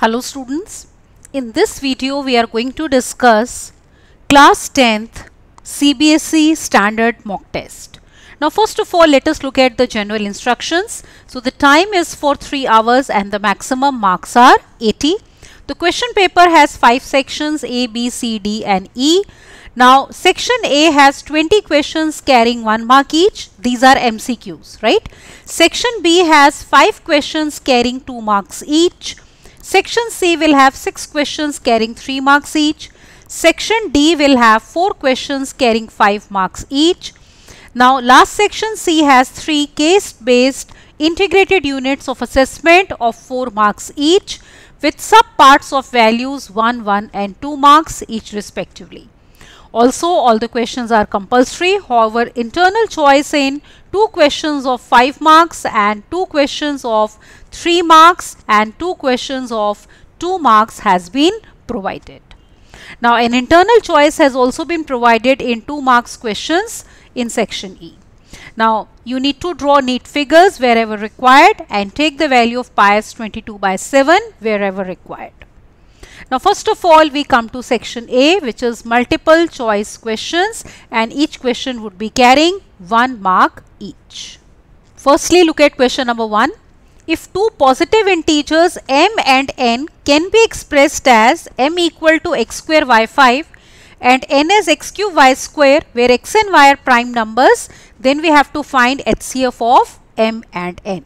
Hello students, in this video we are going to discuss class 10th CBSE standard mock test. Now first of all let us look at the general instructions. So the time is for 3 hours and the maximum marks are 80. The question paper has 5 sections A, B, C, D and E. Now section A has 20 questions carrying 1 mark each. These are MCQs, right? Section B has 5 questions carrying 2 marks each. Section C will have 6 questions carrying 3 marks each. Section D will have 4 questions carrying 5 marks each. Now last section C has 3 case based integrated units of assessment of 4 marks each with subparts of values 1, 1 and 2 marks each respectively. Also all the questions are compulsory however internal choice in 2 questions of 5 marks and 2 questions of 3 marks and 2 questions of 2 marks has been provided. Now an internal choice has also been provided in 2 marks questions in section E. Now you need to draw neat figures wherever required and take the value of pi as 22 by 7 wherever required. Now first of all we come to section A which is multiple choice questions and each question would be carrying 1 mark each. Firstly look at question number 1. if two positive integers m and n can be expressed as m equal to x square y5 and n as x cube y square where x and y are prime numbers then we have to find HCF of m and n.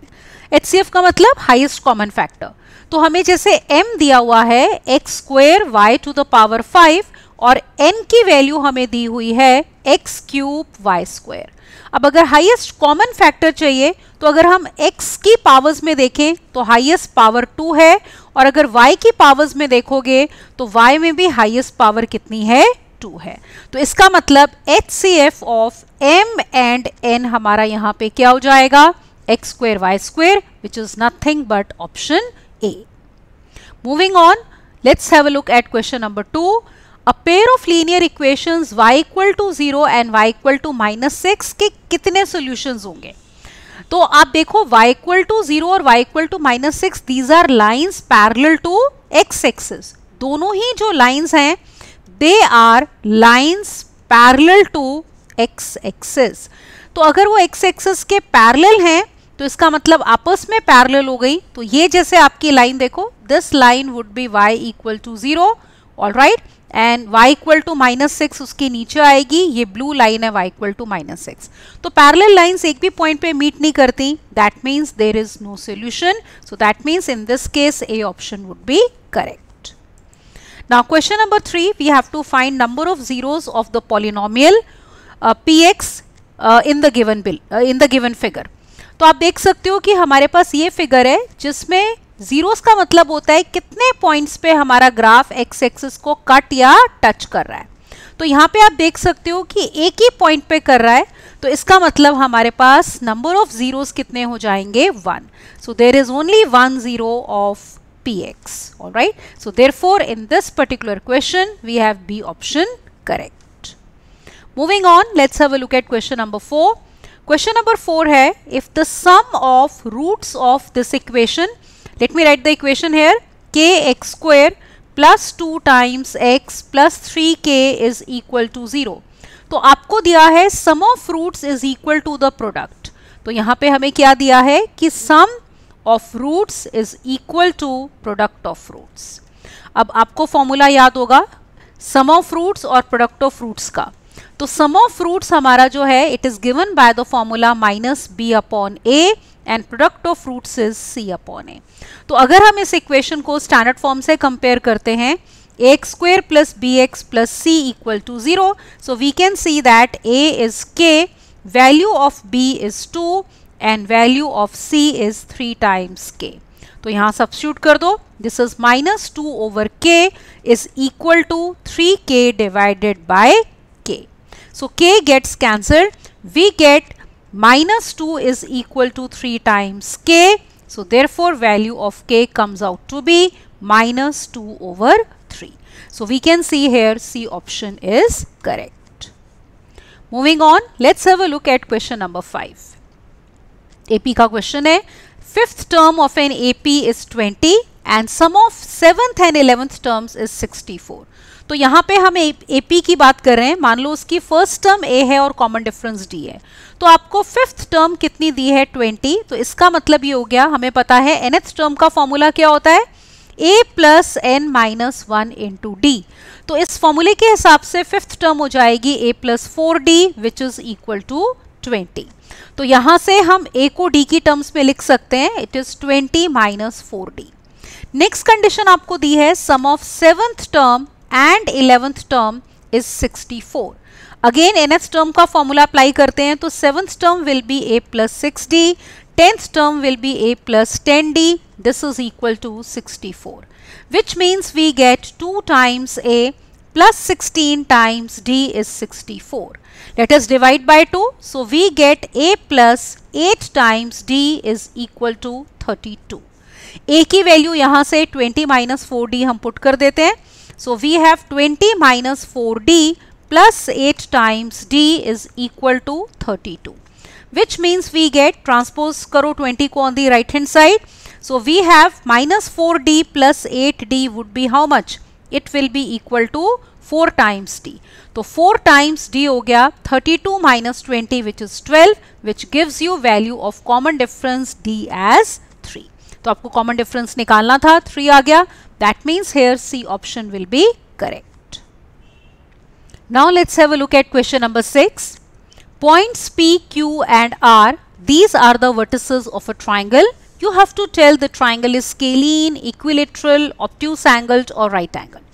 HCF का मतलब highest common factor. तो हमें जैसे m दिया हुआ है x square y to the power 5 और n की वैल्यू हमें दी हुई है x cube y square. अब अगर हाईएस्ट कॉमन फैक्टर चाहिए तो अगर हम x की पावर्स में देखें तो हाईएस्ट पावर टू है और अगर y की पावर्स में देखोगे तो y में भी हाईएस्ट पावर कितनी है टू है तो इसका मतलब H C F of M and N हमारा यहाँ पे क्या हो जाएगा x square y square which is nothing but option A moving on let's have a look at question number two a pair of linear equations y equal to zero and y equal to minus six के कितने solution होंगे तो आप देखो y equal to zero और y equal to minus six these are lines parallel to x axis दोनों ही जो लाइन्स हैं they are lines parallel to x axis तो अगर वो x एक्सिस के पैरल हैं तो इसका मतलब आपस में पैरल हो गई तो ये जैसे आपकी लाइन देखो this line would be y equal to zero all right and y equal to minus six उसके नीचे आएगी ये ब्लू लाइन है y equal to minus six तो पैरल लाइन एक भी पॉइंट पे मीट नहीं करती that means there is no solution so that means in this case A option would be correct now question number three we have to find number of zeros of the polynomial P x in the given bill in the given figure तो आप देख सकते हो कि हमारे पास ये figure है जिसमें जीरोस का मतलब होता है कितने पॉइंट्स पे हमारा ग्राफ एक्स एक्सिस को कट या टच कर रहा है तो यहाँ पे आप देख सकते हो कि एक ही पॉइंट पे कर रहा है तो इसका मतलब हमारे पास नंबर ऑफ जीरोस कितने हो जाएंगे one so there is only one zero of P x और right so there therefore in this particular question we have B option correct moving on let's have look at question number four question number four है if the sum of roots of this equation let me write the equation here kx square plus 2 times x plus 3k is equal to 0 तो आपको दिया है sum of roots is equal to the product तो यहाँ पे हमें क्या दिया है कि sum of roots is equal to product of roots अब आपको फॉर्मूला याद होगा सम ऑफ रूट्स और प्रोडक्ट ऑफ रूट्स का तो सम ऑफ रूट्स हमारा जो है it is given by the formula minus B upon A and product of roots is C upon A तो अगर हम इस इक्वेशन को स्टैंडर्ड फॉर्म से कंपेयर करते हैं x square plus B x plus C equal to zero so we can see that A is K value of B is two and value of C is three times K तो यहाँ substitute कर दो this is minus two over K is equal to three K divided by K so K gets cancelled we get minus 2 is equal to 3 times k. So therefore value of k comes out to be minus 2 over 3. So we can see here C option is correct. Moving on, let's have a look at question number 5. AP ka question hai. fifth term of an AP is 20 and sum of seventh and eleventh terms is 64. तो यहाँ पे हम AP की बात कर रहे हैं मान लो उसकी फर्स्ट टर्म ए है और कॉमन डिफरेंस डी है तो आपको फिफ्थ टर्म कितनी दी है ट्वेंटी तो इसका मतलब ये हो गया हमें पता है एनएथ टर्म का फॉर्मूला क्या होता है A plus N minus one into D तो इस फॉर्मूले के हिसाब से फिफ्थ टर्म हो जाएगी A plus four D which is equal to twenty तो यहां से हम ए को डी की टर्म्स में लिख सकते हैं it is twenty minus four D next condition आपको दी है sum of seventh term and eleventh term is sixty four again N term का फॉर्मूला अप्लाई करते हैं तो seventh term will be A plus six D tenth term will be A plus ten D this is equal to sixty four which means we get two times A plus sixteen times D is sixty four let let's divide by two so we get A plus eight times D is equal to thirty two A की value यहाँ से twenty minus four D हम put कर देते हैं So we have 20 minus 4d plus 8 times d is equal to 32 which means we get transpose karo 20 ko on the right hand side. So we have minus 4d plus 8d would be how much? It will be equal to 4 times d. so 4 times d ho gaya 32 minus 20 which is 12 which gives you value of common difference d as 3. तो आपको common difference निकालना था 3 आ गया That means here C option will be correct. Now let's have a look at question number 6. Points P, Q and R, these are the vertices of a triangle. You have to tell the triangle is scalene, equilateral, obtuse angled or right angled.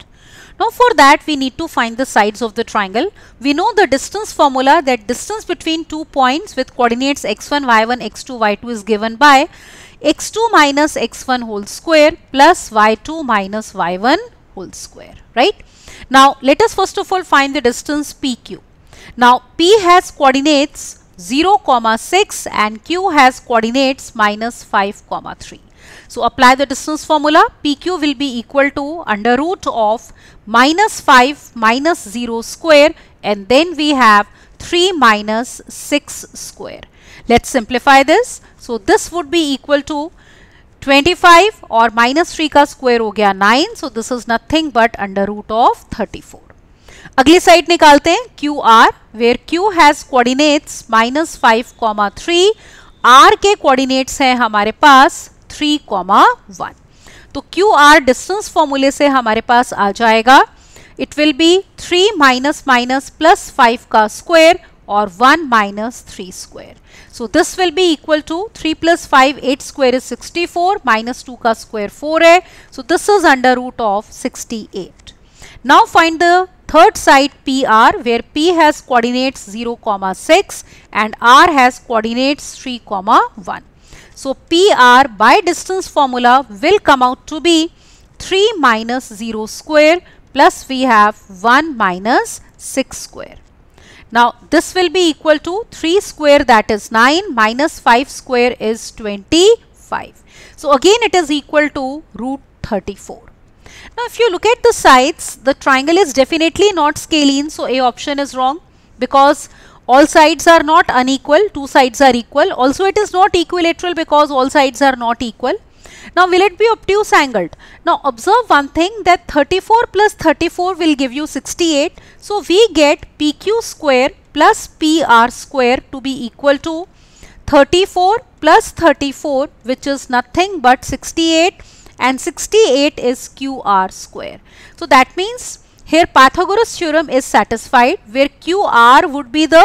Now for that we need to find the sides of the triangle. We know the distance formula that distance between two points with coordinates x1, y1, x2, y2 is given by x2 minus x1 whole square plus y2 minus y1 whole square, right? Now let us first of all find the distance PQ. Now P has coordinates 0, comma 6 and Q has coordinates minus 5, comma 3. So apply the distance formula. PQ will be equal to under root of minus 5 minus 0 square and then we have 3 minus 6 square. Let's simplify this. So this would be equal to 25 or minus three ka square square 9 So this is nothing but under root of 34 अगली side निकालते हैं QR, where Q has coordinates minus five minus five comma हैं हमारे पास three comma one तो Q R distance फॉर्मूले से हमारे पास आ जाएगा it will be three minus minus plus five का स्क्वायर और one minus three square so this will be equal to three plus five eight square is sixty four minus two का square four है so this is under root of sixty eight now find the are where P has coordinates zero comma six and R has coordinates three comma one So, PR by distance formula will come out to be 3 minus 0 square plus we have 1 minus 6 square. Now, this will be equal to 3 square that is 9 minus 5 square is 25. So, again it is equal to root 34. Now, if you look at the sides, the triangle is definitely not scalene. So, A option is wrong because all sides are not unequal, two sides are equal. Also it is not equilateral because all sides are not equal. Now will it be obtuse angled? Now observe one thing that 34 plus 34 will give you 68. So we get PQ square plus PR square to be equal to 34 plus 34 which is nothing but 68 and 68 is QR square. So that means here Pythagoras theorem is satisfied where QR would be the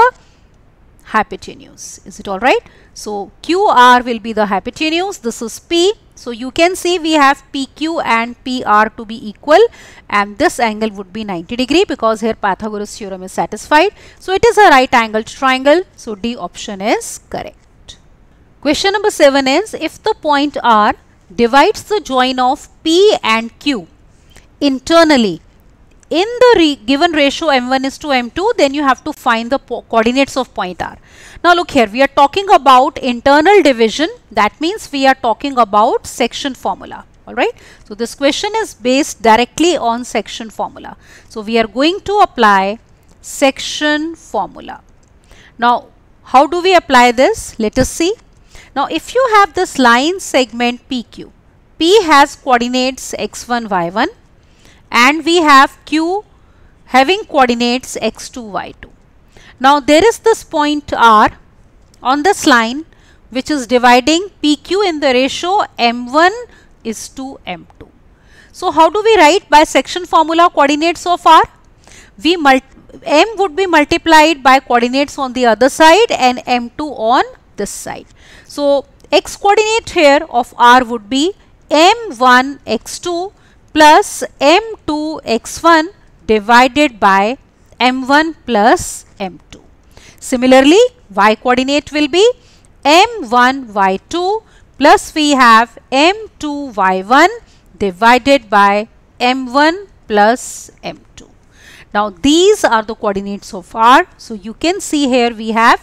hypotenuse. Is it alright? So QR will be the hypotenuse. This is P. So you can see we have PQ and PR to be equal and this angle would be 90 degree because here Pythagoras theorem is satisfied. So it is a right angled triangle. So D option is correct. Question number 7 is if the point R divides the join of P and Q internally in the given ratio m1 is to m2 then you have to find the coordinates of point r. Now look here we are talking about internal division that means we are talking about section formula alright. So this question is based directly on section formula. So we are going to apply section formula. Now how do we apply this? Let us see. Now if you have this line segment PQ, P has coordinates x1, y1 and we have Q having coordinates x2, y2. Now there is this point R on this line which is dividing PQ in the ratio M1 is to M2. So how do we write bisection formula coordinates of R? We M would be multiplied by coordinates on the other side and M2 on this side. So x coordinate here of R would be M1 x2 plus m2x1 divided by m1 plus m2. Similarly, y coordinate will be m1 y2 plus we have m2 y1 divided by m1 plus m2. Now these are the coordinates so far. So you can see here we have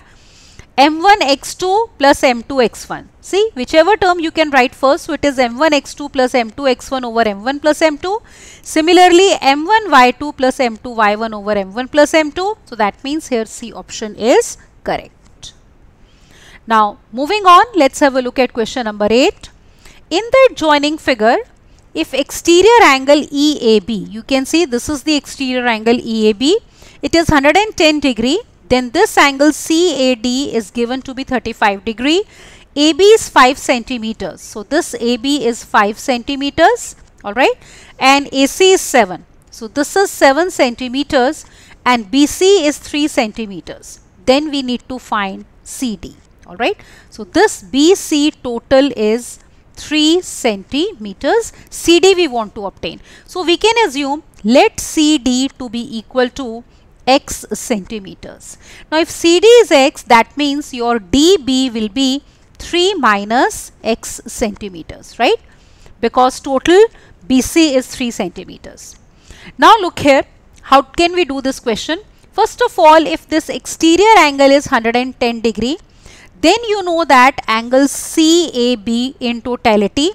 m1x2 plus m2x1. See whichever term you can write first so it is m1x2 plus m2x1 over m1 plus m2. Similarly m1y2 plus m2y1 over m1 plus m2. So that means here C option is correct. Now moving on let's have a look at question number 8. In the joining figure if exterior angle EAB you can see this is the exterior angle EAB it is 110 degree then this angle CAD is given to be 35 degree. AB is 5 centimeters. So this AB is 5 centimeters. All right. And AC is 7. So this is 7 centimeters and BC is 3 centimeters. Then we need to find CD. All right. So this BC total is 3 centimeters. CD we want to obtain. So we can assume let CD to be equal to x centimeters. Now if CD is x that means your DB will be 3 minus x centimeters right because total BC is 3 centimeters. Now look here how can we do this question? First of all if this exterior angle is 110 degree then you know that angle CAB in totality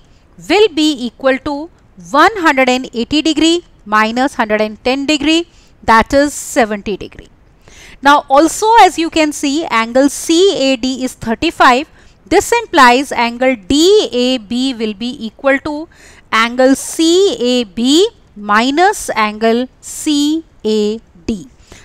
will be equal to 180 degree minus 110 degree that is 70 degree. Now also as you can see angle CAD is 35. This implies angle DAB will be equal to angle CAB minus angle CAD.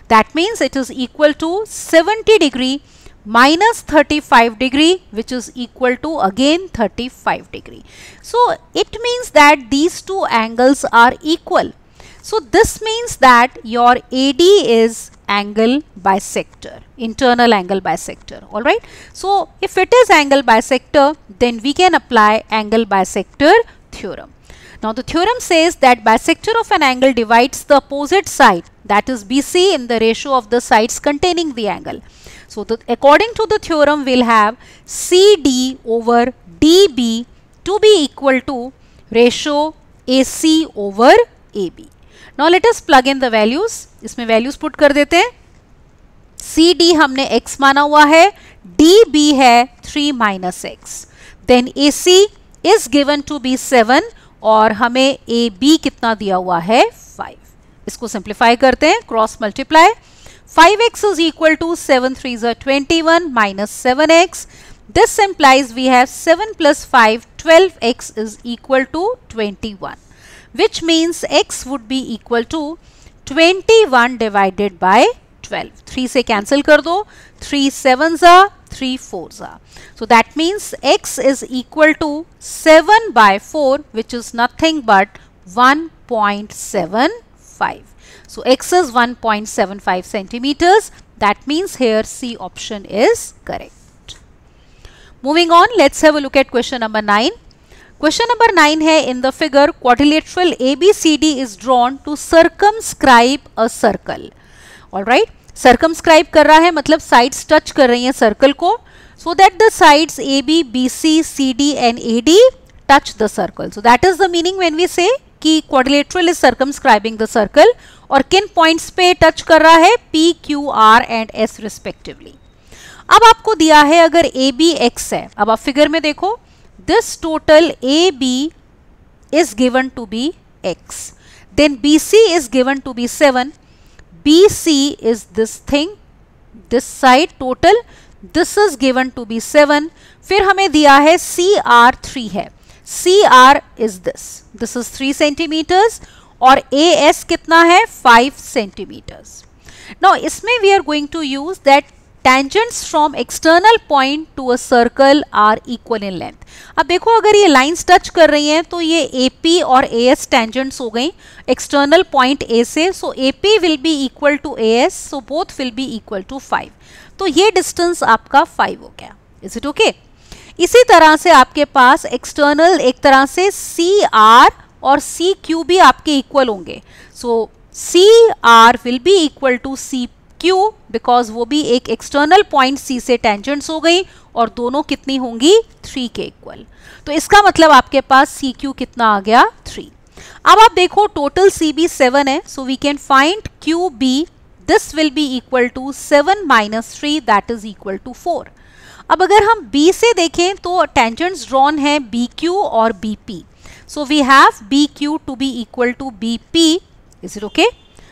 That means it is equal to 70 degree minus 35 degree which is equal to again 35 degree. So it means that these two angles are equal so this means that your AD is angle bisector, internal angle bisector, alright. So if it is angle bisector, then we can apply angle bisector theorem. Now the theorem says that bisector of an angle divides the opposite side, that is BC in the ratio of the sides containing the angle. So the, according to the theorem, we'll have CD over DB to be equal to ratio AC over AB. Now let us plug in the values इसमें values put कर देते हैं C D हमने x माना हुआ है D B है three minus x then A C is given to be seven और हमें ए बी कितना दिया हुआ है फाइव इसको सिंप्लीफाई करते हैं cross multiply five x is equal to seven three जो twenty one minus seven x this we have seven plus five twelve x is equal to twenty one which means x would be equal to 21 divided by 12. 3 से cancel kar do. 3 sevens are 3 fours are. So that means x is equal to 7 by 4 which is nothing but 1.75. So x is 1.75 centimeters. That means here C option is correct. Moving on, let's have a look at question number 9. Question number nine है in the figure quadrilateral A B C D is drawn to circumscribe a circle all right circumscribe कर रहा है मतलब sides touch कर रही है circle को so that the sides A B B C C D and A D touch the circle so that is the meaning when we say कि quadrilateral is circumscribing the circle और किन points पे touch कर रहा है P Q R and S respectively अब आपको दिया है अगर ए बी एक्स है अब आप फिगर में देखो this total AB is given to be X. Then BC is given to be 7. BC is this thing, this side total. This is given to be 7. Fir hame diya hai CR 3 hai. CR is this. This is 3 centimeters. Or AS kitna hai? 5 centimeters. Now, isme we are going to use that tangents from external point to a circle are equal in length अब देखो अगर ये lines touch कर रही हैं तो ये A P और ए एस टेंजेंट्स हो गई एक्सटर्नल पॉइंट ए से so A P will be equal to A S so both will be equal to five तो ये डिस्टेंस आपका फाइव हो गया इज इट ओके इसी तरह से आपके पास एक्सटर्नल एक तरह से सी आर और सी क्यू भी आपके इक्वल होंगे so C R will be equal to C क्यों बिकॉज वो भी एक एक्सटर्नल पॉइंट सी से टेंजेंट्स हो गई और दोनों कितनी होंगी थ्री के इक्वल तो इसका मतलब आपके पास सी क्यू कितना आ गया थ्री अब आप देखो टोटल सी बी सेवन है so we can find Q B this will be equal to seven minus three that is equal to four अब अगर हम बी से देखें तो टेंजेंट्स ड्रॉन है बी क्यू और B P so we have B Q to be equal to B P is it okay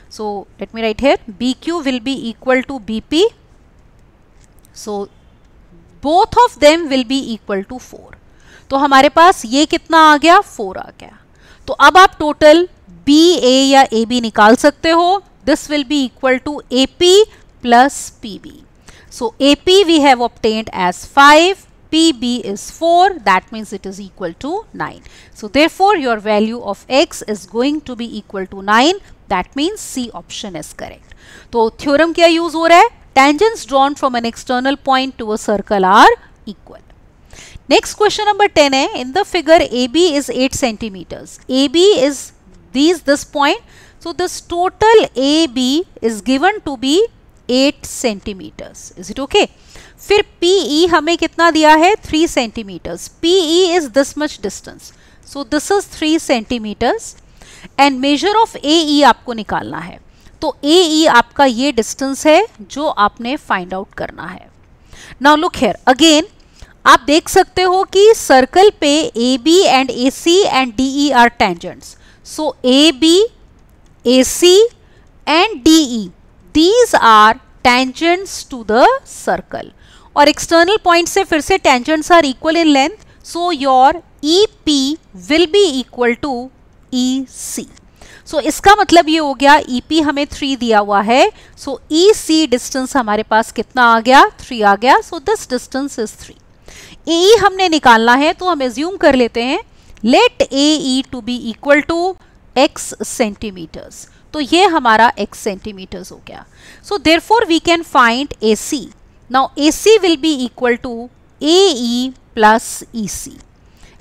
So let me write here BQ will be equal to BP. So both of them will be equal to 4. to hamare paas ye kitna aa gaya 4 aa gaya to ab aap total ba ya ab nikal sakte ho this will be equal to ap plus pb so ap we have obtained as 5 PB is 4 that means it is equal to 9. So therefore your value of X is going to be equal to 9 That means C option is correct. So theorem क्या use हो रहा है Tangents drawn from an external point to a circle are equal. Next question number 10 है in the figure AB is 8 centimeters. AB is these this point. So this total AB is given to be 8 centimeters. Is it okay? फिर PE हमें कितना दिया है 3 centimeters. PE is this much distance. So this is 3 centimeters. And measure of A E आपको निकालना है तो ए E e आपका ये डिस्टेंस है जो आपने फाइंड आउट करना है नाउ लुक हेयर अगेन आप देख सकते हो कि सर्कल पे A B and A C and D E are tangents so A B A C and D E these are tangents to the circle और external point से फिर से tangents are equal in length so your E P will be equal to E C so इसका मतलब ये हो गया E e P हमें थ्री दिया हुआ है सो ई सी डिस्टेंस हमारे पास कितना आ गया थ्री आ गया so this distance is three A हमने निकालना है तो हम एज्यूम कर लेते हैं let A E to be equal to x centimeters तो ये हमारा एक्स सेंटीमीटर्स हो गया so there therefore we can find A C now A C will be equal to A E plus E C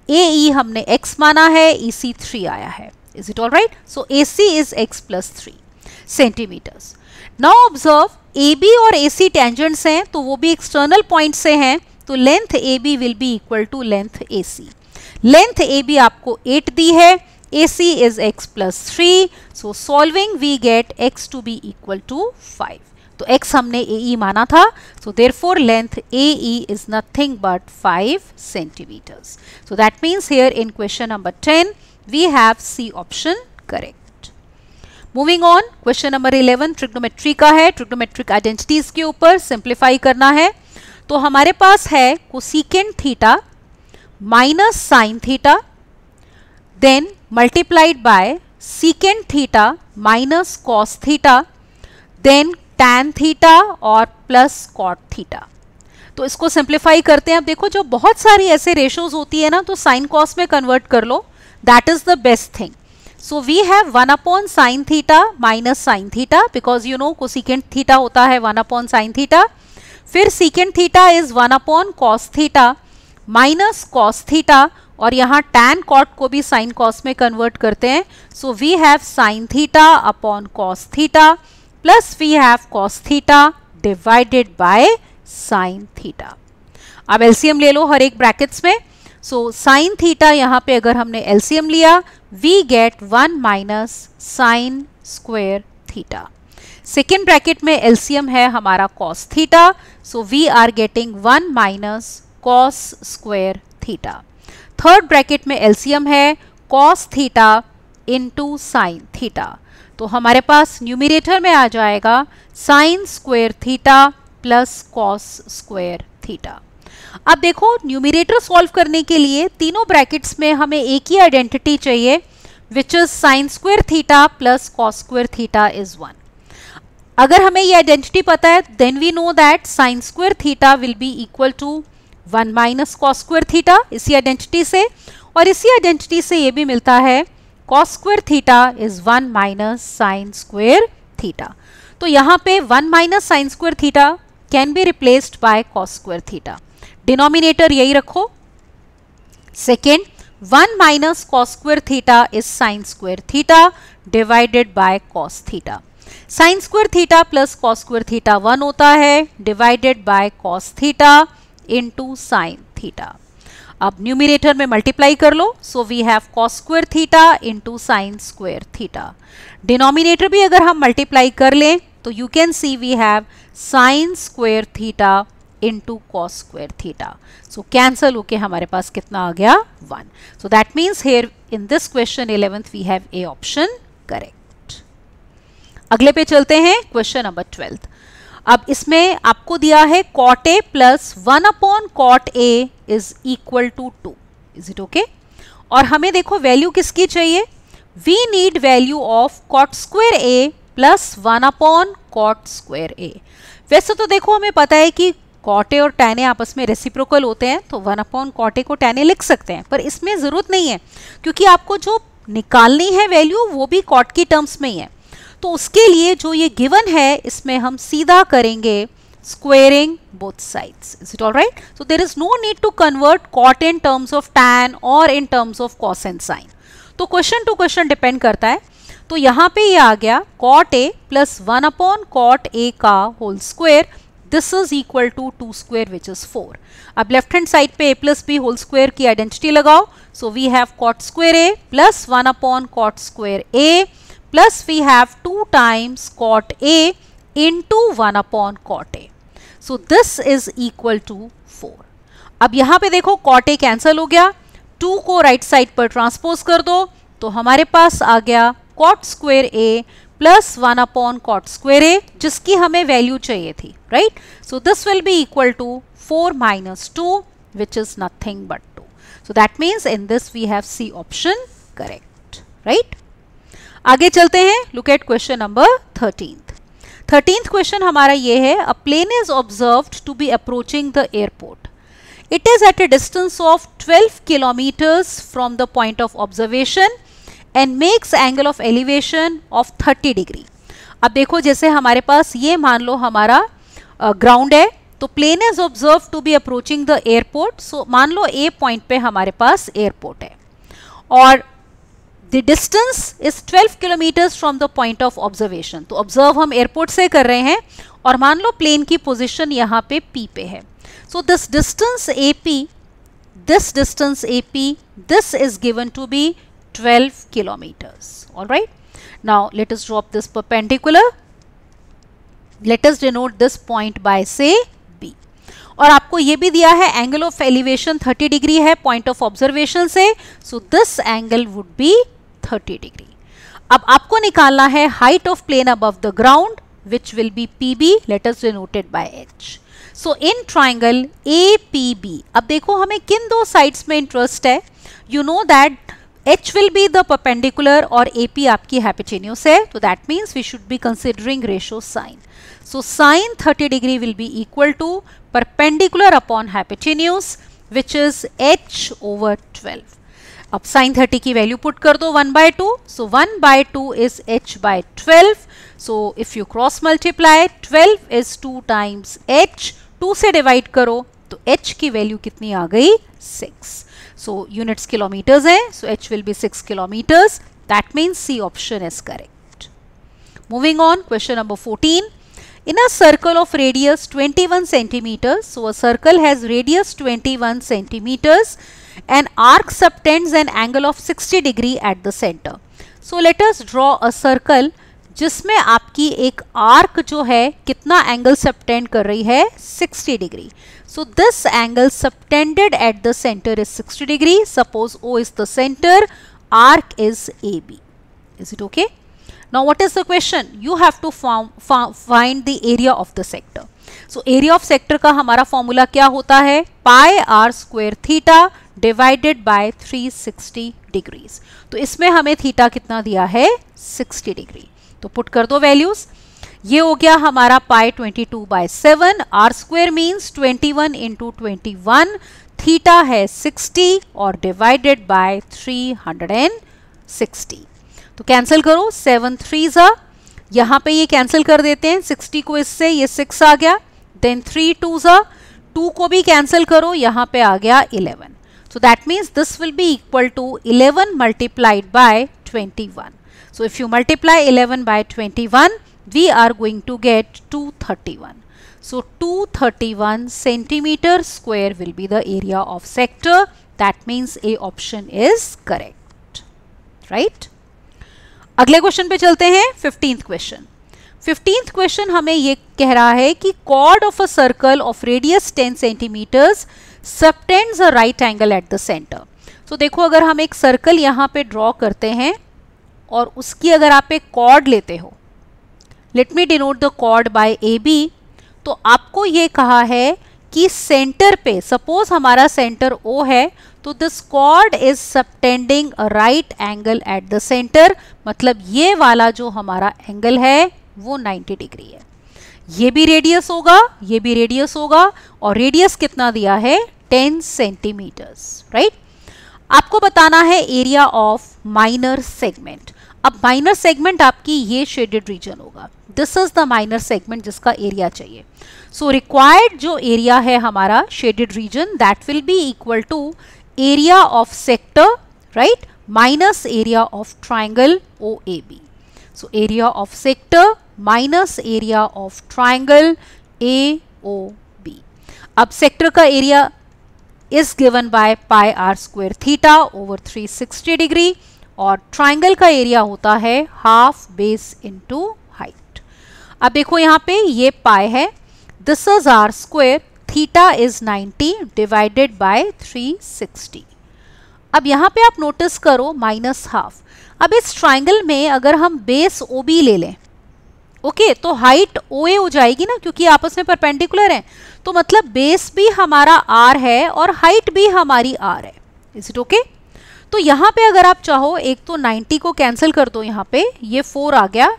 A E e हमने x माना है E C three आया है is it all right so A C is x plus three centimeters now observe A B और A C tangents हैं तो वो भी एक्सटर्नल पॉइंट से हैं तो length A B will be equal to length A C length A B आपको eight दी है A C is x plus three so solving we get x to be equal to five तो x हमने A E e माना था so there therefore length A E is nothing but five centimeters so that means here in question number ten we have C option correct moving on question number 11 trigonometry का है trigonometric identities के ऊपर simplify करना है तो हमारे पास है cosecant theta minus sine theta then multiplied by secant theta minus cos theta then tan theta और प्लस कॉट थीटा तो इसको सिंप्लीफाई करते हैं अब देखो जो बहुत सारी ऐसे रेशोज होती है ना तो साइन कॉस में कन्वर्ट कर लो that is the best thing so we have one upon sine theta minus sine theta because you know cosecant theta होता है वन अपॉन साइन थीटा फिर secant theta is one upon cos theta minus cos theta और यहाँ tan cot को भी sine cos में convert करते हैं so we have sine theta upon cos theta plus we have cos theta divided by sin theta. अब LCM ले लो हर एक ब्रैकेट्स में सो साइन थीटा यहाँ पे अगर हमने एलसीएम लिया we get one minus sine square theta second bracket में एलसीएम है हमारा cos theta so we are getting one minus cos square theta third bracket में एलसीएम है cos theta into sine theta तो हमारे पास न्यूमिरेटर में आ जाएगा sine square theta plus cos square theta अब देखो न्यूमिरेटर सॉल्व करने के लिए तीनों ब्रैकेट्स में हमें एक ही आइडेंटिटी चाहिए which is sine square theta plus cos square theta is one अगर हमें ये आइडेंटिटी पता है then we know that sine square theta will be equal to one minus cos square theta इसी आइडेंटिटी से और इसी आइडेंटिटी से ये भी मिलता है cos square theta is 1 minus sin square theta तो यहाँ पे one minus sine square theta can be replaced by cos square theta denominator यही रखो second one minus cos square theta is sine square theta divided by cos theta sine square theta plus cos square theta 1 होता है divided by cos theta to sine theta अब numerator में multiply कर लो so we have cos square theta into sine square theta denominator भी अगर हम multiply कर लें तो you can see we have sine square theta into cos square theta so cancel होके हमारे पास कितना आ गया one so that means here in this question eleventh we have A option correct अगले पे चलते हैं क्वेश्चन नंबर ट्वेल्थ अब इसमें आपको दिया है cot A plus one upon cot A is equal to two is it okay और हमें देखो वैल्यू किसकी चाहिए we need value of cot square A plus one upon cot square A वैसे तो देखो हमें पता है कि कॉटे और टैने आपस में रेसिप्रोकल होते हैं तो वन अपॉन कॉटे को टैने लिख सकते हैं पर इसमें ज़रूरत नहीं है क्योंकि आपको जो निकालनी है वैल्यू वो भी कॉट की टर्म्स में ही है तो उसके लिए जो ये गिवन है इसमें हम सीधा करेंगे squaring both sides. Is it alright? So there is no need to convert cot in terms of tan or in terms of cos and sine. तो क्वेश्चन टू क्वेश्चन डिपेंड करता है तो यहाँ पे ये आ गया cot A plus one upon cot A का whole square this is equal to two square which is four अब लेफ्ट हैंड साइड पे A plus B whole square की आइडेंटिटी लगाओ so we have cot square A plus one upon cot square A plus we have two times cot A into one upon cot A so this is equal to four अब यहां पे देखो cot A cancel हो गया two को right right side पर transpose कर दो तो हमारे पास आ गया cot square A plus one upon cot square A जिसकी हमें वैल्यू चाहिए थी right so this will be equal to four minus two which is nothing but two so that means in this we have C option correct right आगे चलते हैं look at question number thirteen thirteenth question हमारा ये है अ plane is observed to be approaching the airport it is at a distance of 12 kilometres from the point of observation and makes angle of elevation of 30 degree अब देखो जैसे हमारे पास ये मान लो हमारा ग्राउंड uh, है तो plane is observe to be approaching the airport so मान लो ए पॉइंट पे हमारे पास एयरपोर्ट है और the distance is 12 kilometres from the point of observation तो ऑब्जर्व हम एयरपोर्ट से कर रहे हैं और मान लो प्लेन की पोजिशन यहाँ पे पी पे है so this distance A P this distance AP, this is given to be 12 kilometers. All right. Now let us drop this perpendicular. Let us denote this point by say B. और आपको ये भी दिया है angle of elevation 30 degree है point of observation से so this angle would be 30 degree अब आपको निकालना है हाइट ऑफ प्लेन अब the ground which will be P B letters denoted by H so in triangle A P B अब देखो हमें किन दो साइड्स में इंटरेस्ट है you know that H will be the perpendicular or AP आपकी hypotenuse है तो that means we should be considering ratio sine so sine thirty degree will be equal to perpendicular upon hypotenuse which is H over अब sine thirty की वैल्यू put कर दो one by two so one by two is H by twelve so if you cross multiply twelve is two times H two से divide करो तो h की value कितनी आ गई सिक्स सो यूनिट्स किलोमीटर्स हैं so h will be six kilometres that means C option is correct moving on question number fourteen in a circle of radius 21 centimeters so a circle has radius 21 centimeters An arc subtends an angle of 60 degree at the center. So let us draw a circle जिसमें आपकी एक arc जो है कितना angle subtend कर रही है 60 degree so this angle subtended at the centre is 60 degree suppose O is the centre arc is A B is it okay now what is the question you have to find the area of the sector so area of sector का हमारा formula क्या होता है pi r square theta divided by 360 degrees तो इसमें हमें theta कितना दिया है 60 डिग्री तो पुट कर दो वैल्यूज़ ये हो गया हमारा pi 22 two by seven r square means twenty one into twenty theta है 60 और डिवाइडेड बाय 360 तो कैंसिल करो सेवन थ्री ज़ा यहाँ पे ये कैंसिल कर देते हैं 60 को इससे ये 6 आ गया देन थ्री टू ज़ा टू को भी कैंसिल करो यहाँ पे आ गया So that means this will be equal to 11 multiplied by 21. So if you multiply 11 by 21, we are going to get 231. So 231 centimeter square will be the area of sector. That means A option is correct. Right? अगले question पे चलते हैं fifteenth question fifteenth question हमें ये कह रहा है कि chord of a circle of radius 10 centimetres subtends a right angle at the centre so देखो अगर हम एक सर्कल यहाँ पे ड्रॉ करते हैं और उसकी अगर आप एक कॉर्ड लेते हो let me denote the chord by A B तो आपको ये कहा है कि सेंटर पे सपोज हमारा सेंटर ओ है तो this chord is subtending right angle at the centre मतलब ये वाला जो हमारा एंगल है वो 90 डिग्री है ये भी रेडियस होगा ये भी रेडियस होगा और रेडियस कितना दिया है टेन सेंटीमीटर्स राइट आपको बताना है एरिया ऑफ माइनर सेगमेंट अब माइनर सेगमेंट आपकी ये शेडेड रीजन होगा this is the minor segment जिसका एरिया चाहिए सो so, रिक्वायर्ड जो एरिया है हमारा shaded region that will be equal to area of sector right minus area of triangle O A B so area of sector minus area of triangle A O B अब sector का area is given by pi r square theta over 360 degree और triangle का area होता है half base into height अब देखो यहाँ पे ये पाए है this is r square theta is 90 divided by 360 अब यहाँ पे आप नोटिस करो माइनस हाफ अब इस ट्राइंगल में अगर हम बेस ओ बी ले लें ओके तो हाइट ओ ए हो जाएगी ना क्योंकि आपस में परपेंडिकुलर हैं तो मतलब बेस भी हमारा आर है और हाइट भी हमारी आर है इज इट ओके तो यहाँ पे अगर आप चाहो एक तो 90 को कैंसिल कर दो यहाँ पे ये फोर आ गया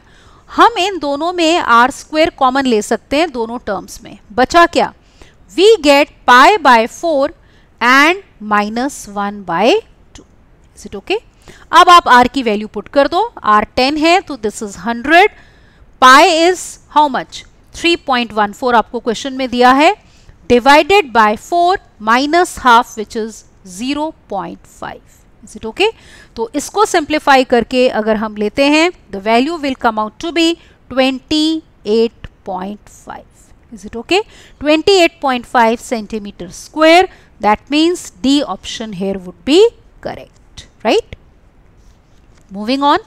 हम इन दोनों में आर स्क्वेयर कॉमन ले सकते हैं दोनों टर्म्स में बचा क्या we get pi by four and minus one by two is it okay अब आप आर की वैल्यू पुट कर दो आर 10 है तो this is 100 pi is how much 3.14 आपको क्वेश्चन में दिया है divided by 4 minus half which is 0.5 point is it okay तो इसको सिंप्लीफाई करके अगर हम लेते हैं the value will come out to be 28.5 is it okay 28.5 centimetre square that means D option here would be correct right moving on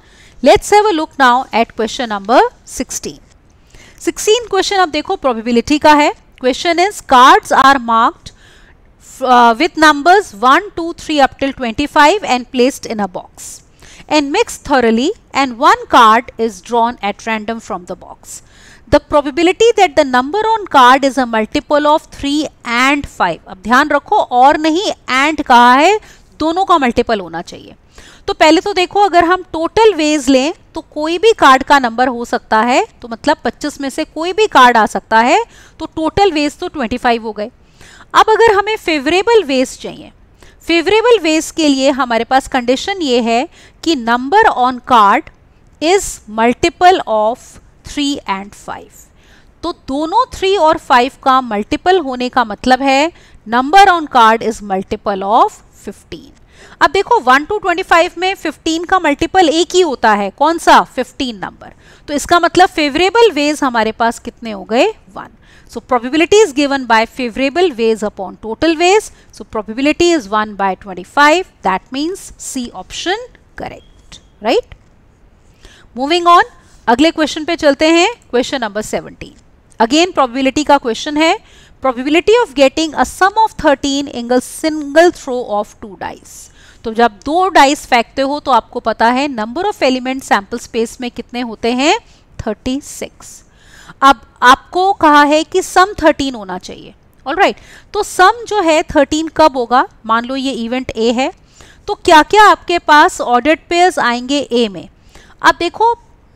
let's have a look now at question number 16 16 question अब देखो probability का है question is cards are marked with numbers one two three up till 25 and placed in a box and mix thoroughly and one card is drawn at random from the box the probability that the number on card is a multiple of three and five अब ध्यान रखो और नहीं and कहा है दोनों का multiple होना चाहिए तो पहले तो देखो अगर हम टोटल वेज लें तो कोई भी कार्ड का नंबर हो सकता है तो मतलब 25 में से कोई भी कार्ड आ सकता है तो टोटल वेज तो 25 हो गए अब अगर हमें फेवरेबल वेज चाहिए फेवरेबल वेज के लिए हमारे पास कंडीशन ये है कि number on card is multiple of three and five तो दोनों थ्री और फाइव का मल्टीपल होने का मतलब है number on card is multiple of fifteen अब देखो 1 टू 25 में 15 का मल्टीपल एक ही होता है कौन सा 15 नंबर तो इसका मतलब फेवरेबल वेज हमारे पास कितने हो गए one so probability is given by ways ways upon total ways so probability is 1 by 25 that means C option correct right moving on अगले क्वेश्चन पे चलते हैं क्वेश्चन नंबर 17 अगेन प्रोबेबिलिटी का क्वेश्चन है probability of getting a sum of 13 angle single throw of two dice तो जब दो dice फेंकते हो तो आपको पता है number of element sample space में कितने होते हैं 36 अब आपको कहा है कि सम 13 होना चाहिए ऑल राइट right. तो सम जो है 13 कब होगा मान लो ये इवेंट ए है तो क्या क्या आपके पास ऑडिट पेयर्स आएंगे ए में अब देखो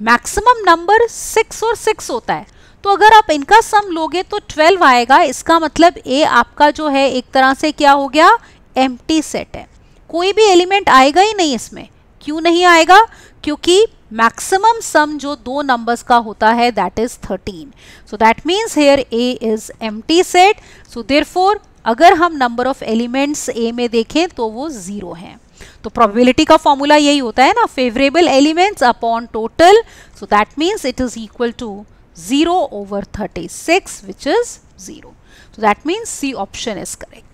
मैक्सिमम नंबर सिक्स और सिक्स होता है तो अगर आप इनका सम लोगे तो ट्वेल्व आएगा इसका मतलब ए आपका जो है एक तरह से क्या हो गया एम्प्टी सेट है कोई भी एलिमेंट आएगा ही नहीं इसमें क्यों नहीं आएगा क्योंकि मैक्सिमम सम जो दो नंबर्स का होता है that is 13 so that means here A is empty set so for अगर हम नंबर ऑफ एलिमेंट्स ए में देखें तो वो ज़ीरो हैं तो प्रोबेबिलिटी का फॉर्मूला यही होता है ना favourable elements upon total so that means it is equal to zero over thirty six which is zero so that means C option is correct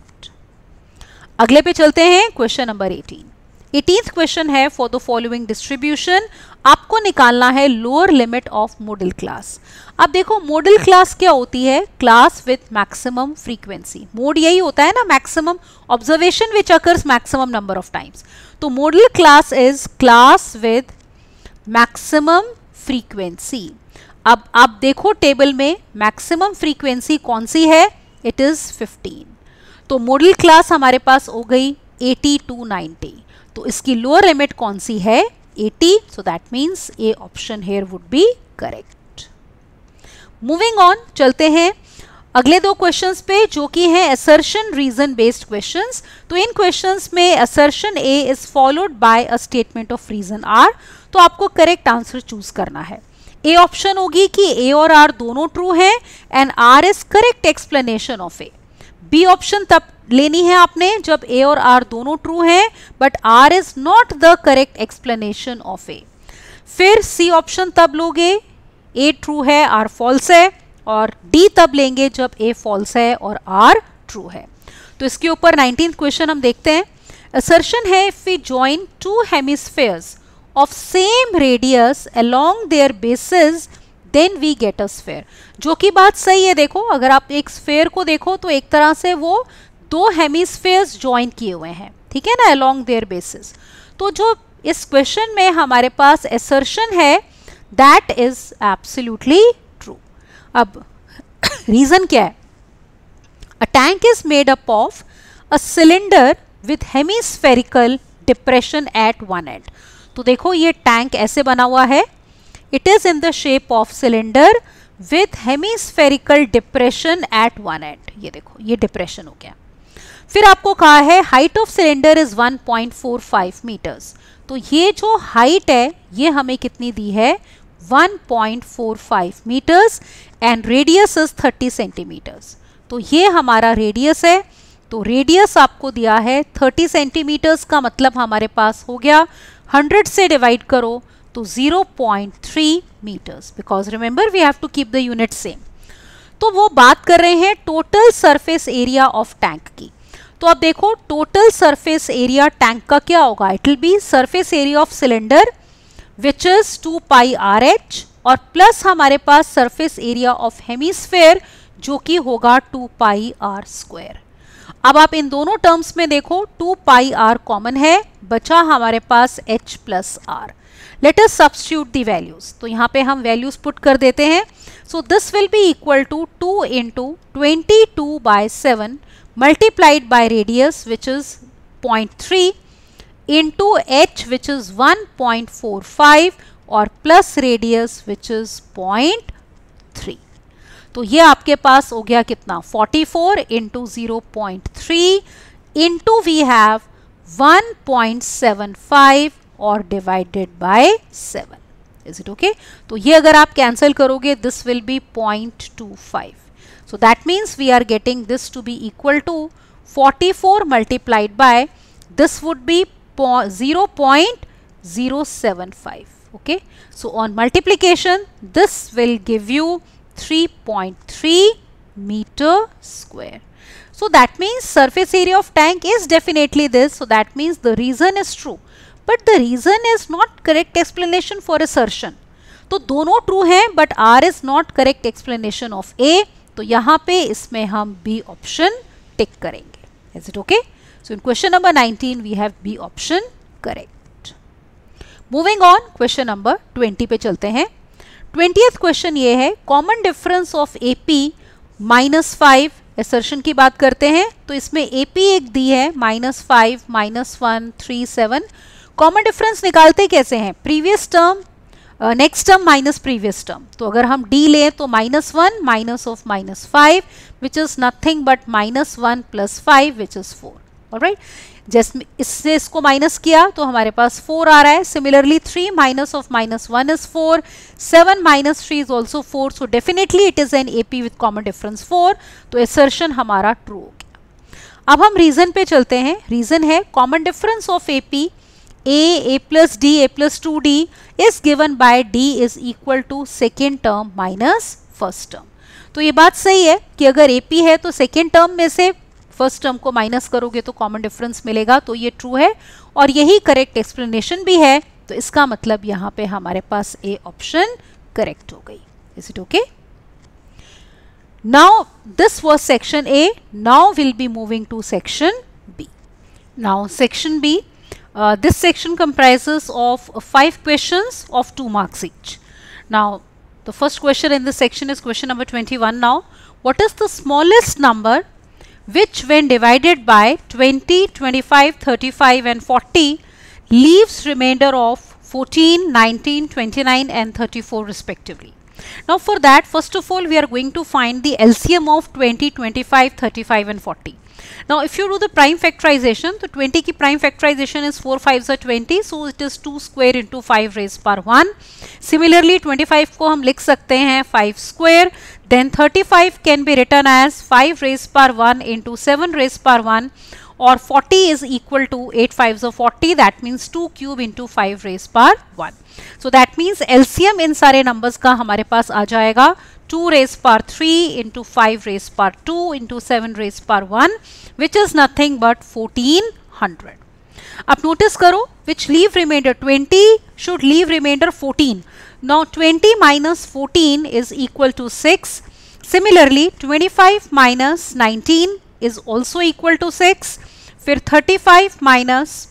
अगले पे चलते हैं question number eighteen eighteen question है for the following distribution आपको निकालना है lower limit of modal class अब देखो मॉडल क्लास क्या होती है class with maximum frequency mode यही होता है ना maximum observation which occurs maximum number of times तो modal class is class with maximum frequency अब आप देखो टेबल में मैक्सिमम फ्रीक्वेंसी कौन सी है इट इज़ फिफ्टीन तो मॉडल क्लास हमारे पास हो गई एटी टू नाइनटी तो इसकी लोअर लिमिट कौन सी है 80 so that means A option here would be correct moving on चलते हैं अगले दो क्वेश्चंस पे जो कि हैं असर्शन रीजन बेस्ड क्वेश्चंस तो इन क्वेश्चंस में assertion A is followed by a statement of reason R तो आपको करेक्ट आंसर चूज करना है ए ऑप्शन होगी कि ए और आर दोनों ट्रू हैं and R is correct explanation of A B option तब लेनी है आपने जब ए और आर दोनों ट्रू हैं but R is not the correct explanation of A फिर सी ऑप्शन तब लोगे ए ट्रू है आर फॉल्स है और डी तब लेंगे जब ए फॉल्स है और आर ट्रू है तो इसके ऊपर नाइनटीन क्वेश्चन हम देखते हैं असर्शन है if we join two hemispheres of same radius along their bases then we get a sphere जो कि बात सही है देखो अगर आप एक स्फेयर को देखो तो एक तरह से वो दो स्फेयर ज्वाइन किए हुए हैं ठीक है ना अलॉन्ग देयर बेसिस तो जो इस क्वेश्चन में हमारे पास एसर्शन है दैट इज एब्सोल्यूटली ट्रू अब रीज़न क्या है a tank is made up of a cylinder with hemispherical depression at one end तो देखो ये टैंक ऐसे बना हुआ है It is in the shape of cylinder with hemispherical depression at one end. ये देखो ये depression हो गया फिर आपको कहा है height of cylinder is 1.45 metres तो ये जो हाइट है ये हमें कितनी दी है 1.45 metres and radius is 30 centimetres तो ये हमारा रेडियस है तो रेडियस आपको दिया है 30 सेंटीमीटर्स का मतलब हमारे पास हो गया 100 से डिवाइड करो तो 0.3 metres because remember we have to keep the unit same तो वो बात कर रहे हैं total surface area of tank की तो अब देखो टोटल सरफेस एरिया टैंक का क्या होगा it will be surface area of cylinder which is two pi r h और प्लस हमारे पास सरफेस एरिया ऑफ हेमीस्फेयर जो कि होगा टू पाई आर स्क्वायर अब आप इन दोनों टर्म्स में देखो टू पाई आर कॉमन है बचा हमारे पास h plus r let us substitute the values तो यहाँ पे हम वैल्यूज पुट कर देते हैं so this will be equal to two into twenty two by seven multiplied multiplied by into H which is one point four five और plus radius which is three तो ये आपके पास हो गया कितना 44 four into zero point three into we have one point seven five Or divided by seven, is it okay? So here, अगर आप कैंसिल करोगे this will be point two five so that means we are getting this to be equal to forty this would be 0.075 okay so on multiplication this will give you 3.3 meter square so that means surface area of tank is definitely this so that means the reason is true but the reason is not correct explanation for assertion तो दोनों true हैं but R is not correct explanation of A तो यहां पे इसमें हम B option tick करेंगे is it okay so in question number 19 we have B option correct moving on question number 20 पे चलते हैं ट्वेंटियथ क्वेश्चन ये है common difference of A P minus five assertion की बात करते हैं तो इसमें ए पी एक दी है minus five minus one three seven common difference निकालते कैसे हैं previous term next term minus previous term तो अगर हम डी लें तो minus one minus of minus five which is nothing but minus one plus five which is four right जैसे इससे इसको माइनस किया तो हमारे पास फोर आ रहा है similarly three minus of minus one is four seven minus three is also four so definitely it is an A P with common difference four तो एसर्शन हमारा ट्रू हो गया अब हम रीज़न पे चलते हैं रीज़न है common difference of A P a a plus d a plus 2d is given by d is equal to second term minus first term तो ये बात सही है कि अगर ए पी है तो सेकेंड टर्म में से फर्स्ट टर्म को माइनस करोगे तो कॉमन डिफरेंस मिलेगा तो ये ट्रू है और यही करेक्ट एक्सप्लेनेशन भी है तो इसका मतलब यहाँ पे हमारे पास ए ऑप्शन करेक्ट हो गई is it okay now this was section A now will be moving to section B now section B Uh, this section comprises of uh, five questions of two marks each. Now, the first question in this section is question number 21 now. What is the smallest number which when divided by 20, 25, 35 and 40 leaves remainder of 14, 19, 29 and 34 respectively. Now for that first of all we are going to find the LCM of 20, 25, 35 and 40. Now if you do the prime factorization, the 20 ki prime factorization is 4 5s are 20 so it is 2 square into 5 raised power 1. Similarly 25 ko हम लिख sakte hain 5 square then 35 can be written as 5 raised power 1 into 7 raised power 1 or 40 is equal to 8 5s of 40 that means 2 cube into 5 raised power 1. So that means LCM इन सारे numbers का हमारे पास आ जाएगा two raise power three into five raise power two into seven raise power one which is nothing but fourteen hundred अब notice करो which leave remainder 20 should leave remainder 14. Now 20 minus 14 is equal to 6. Similarly 25 minus nineteen is also equal to 6. फिर 35 minus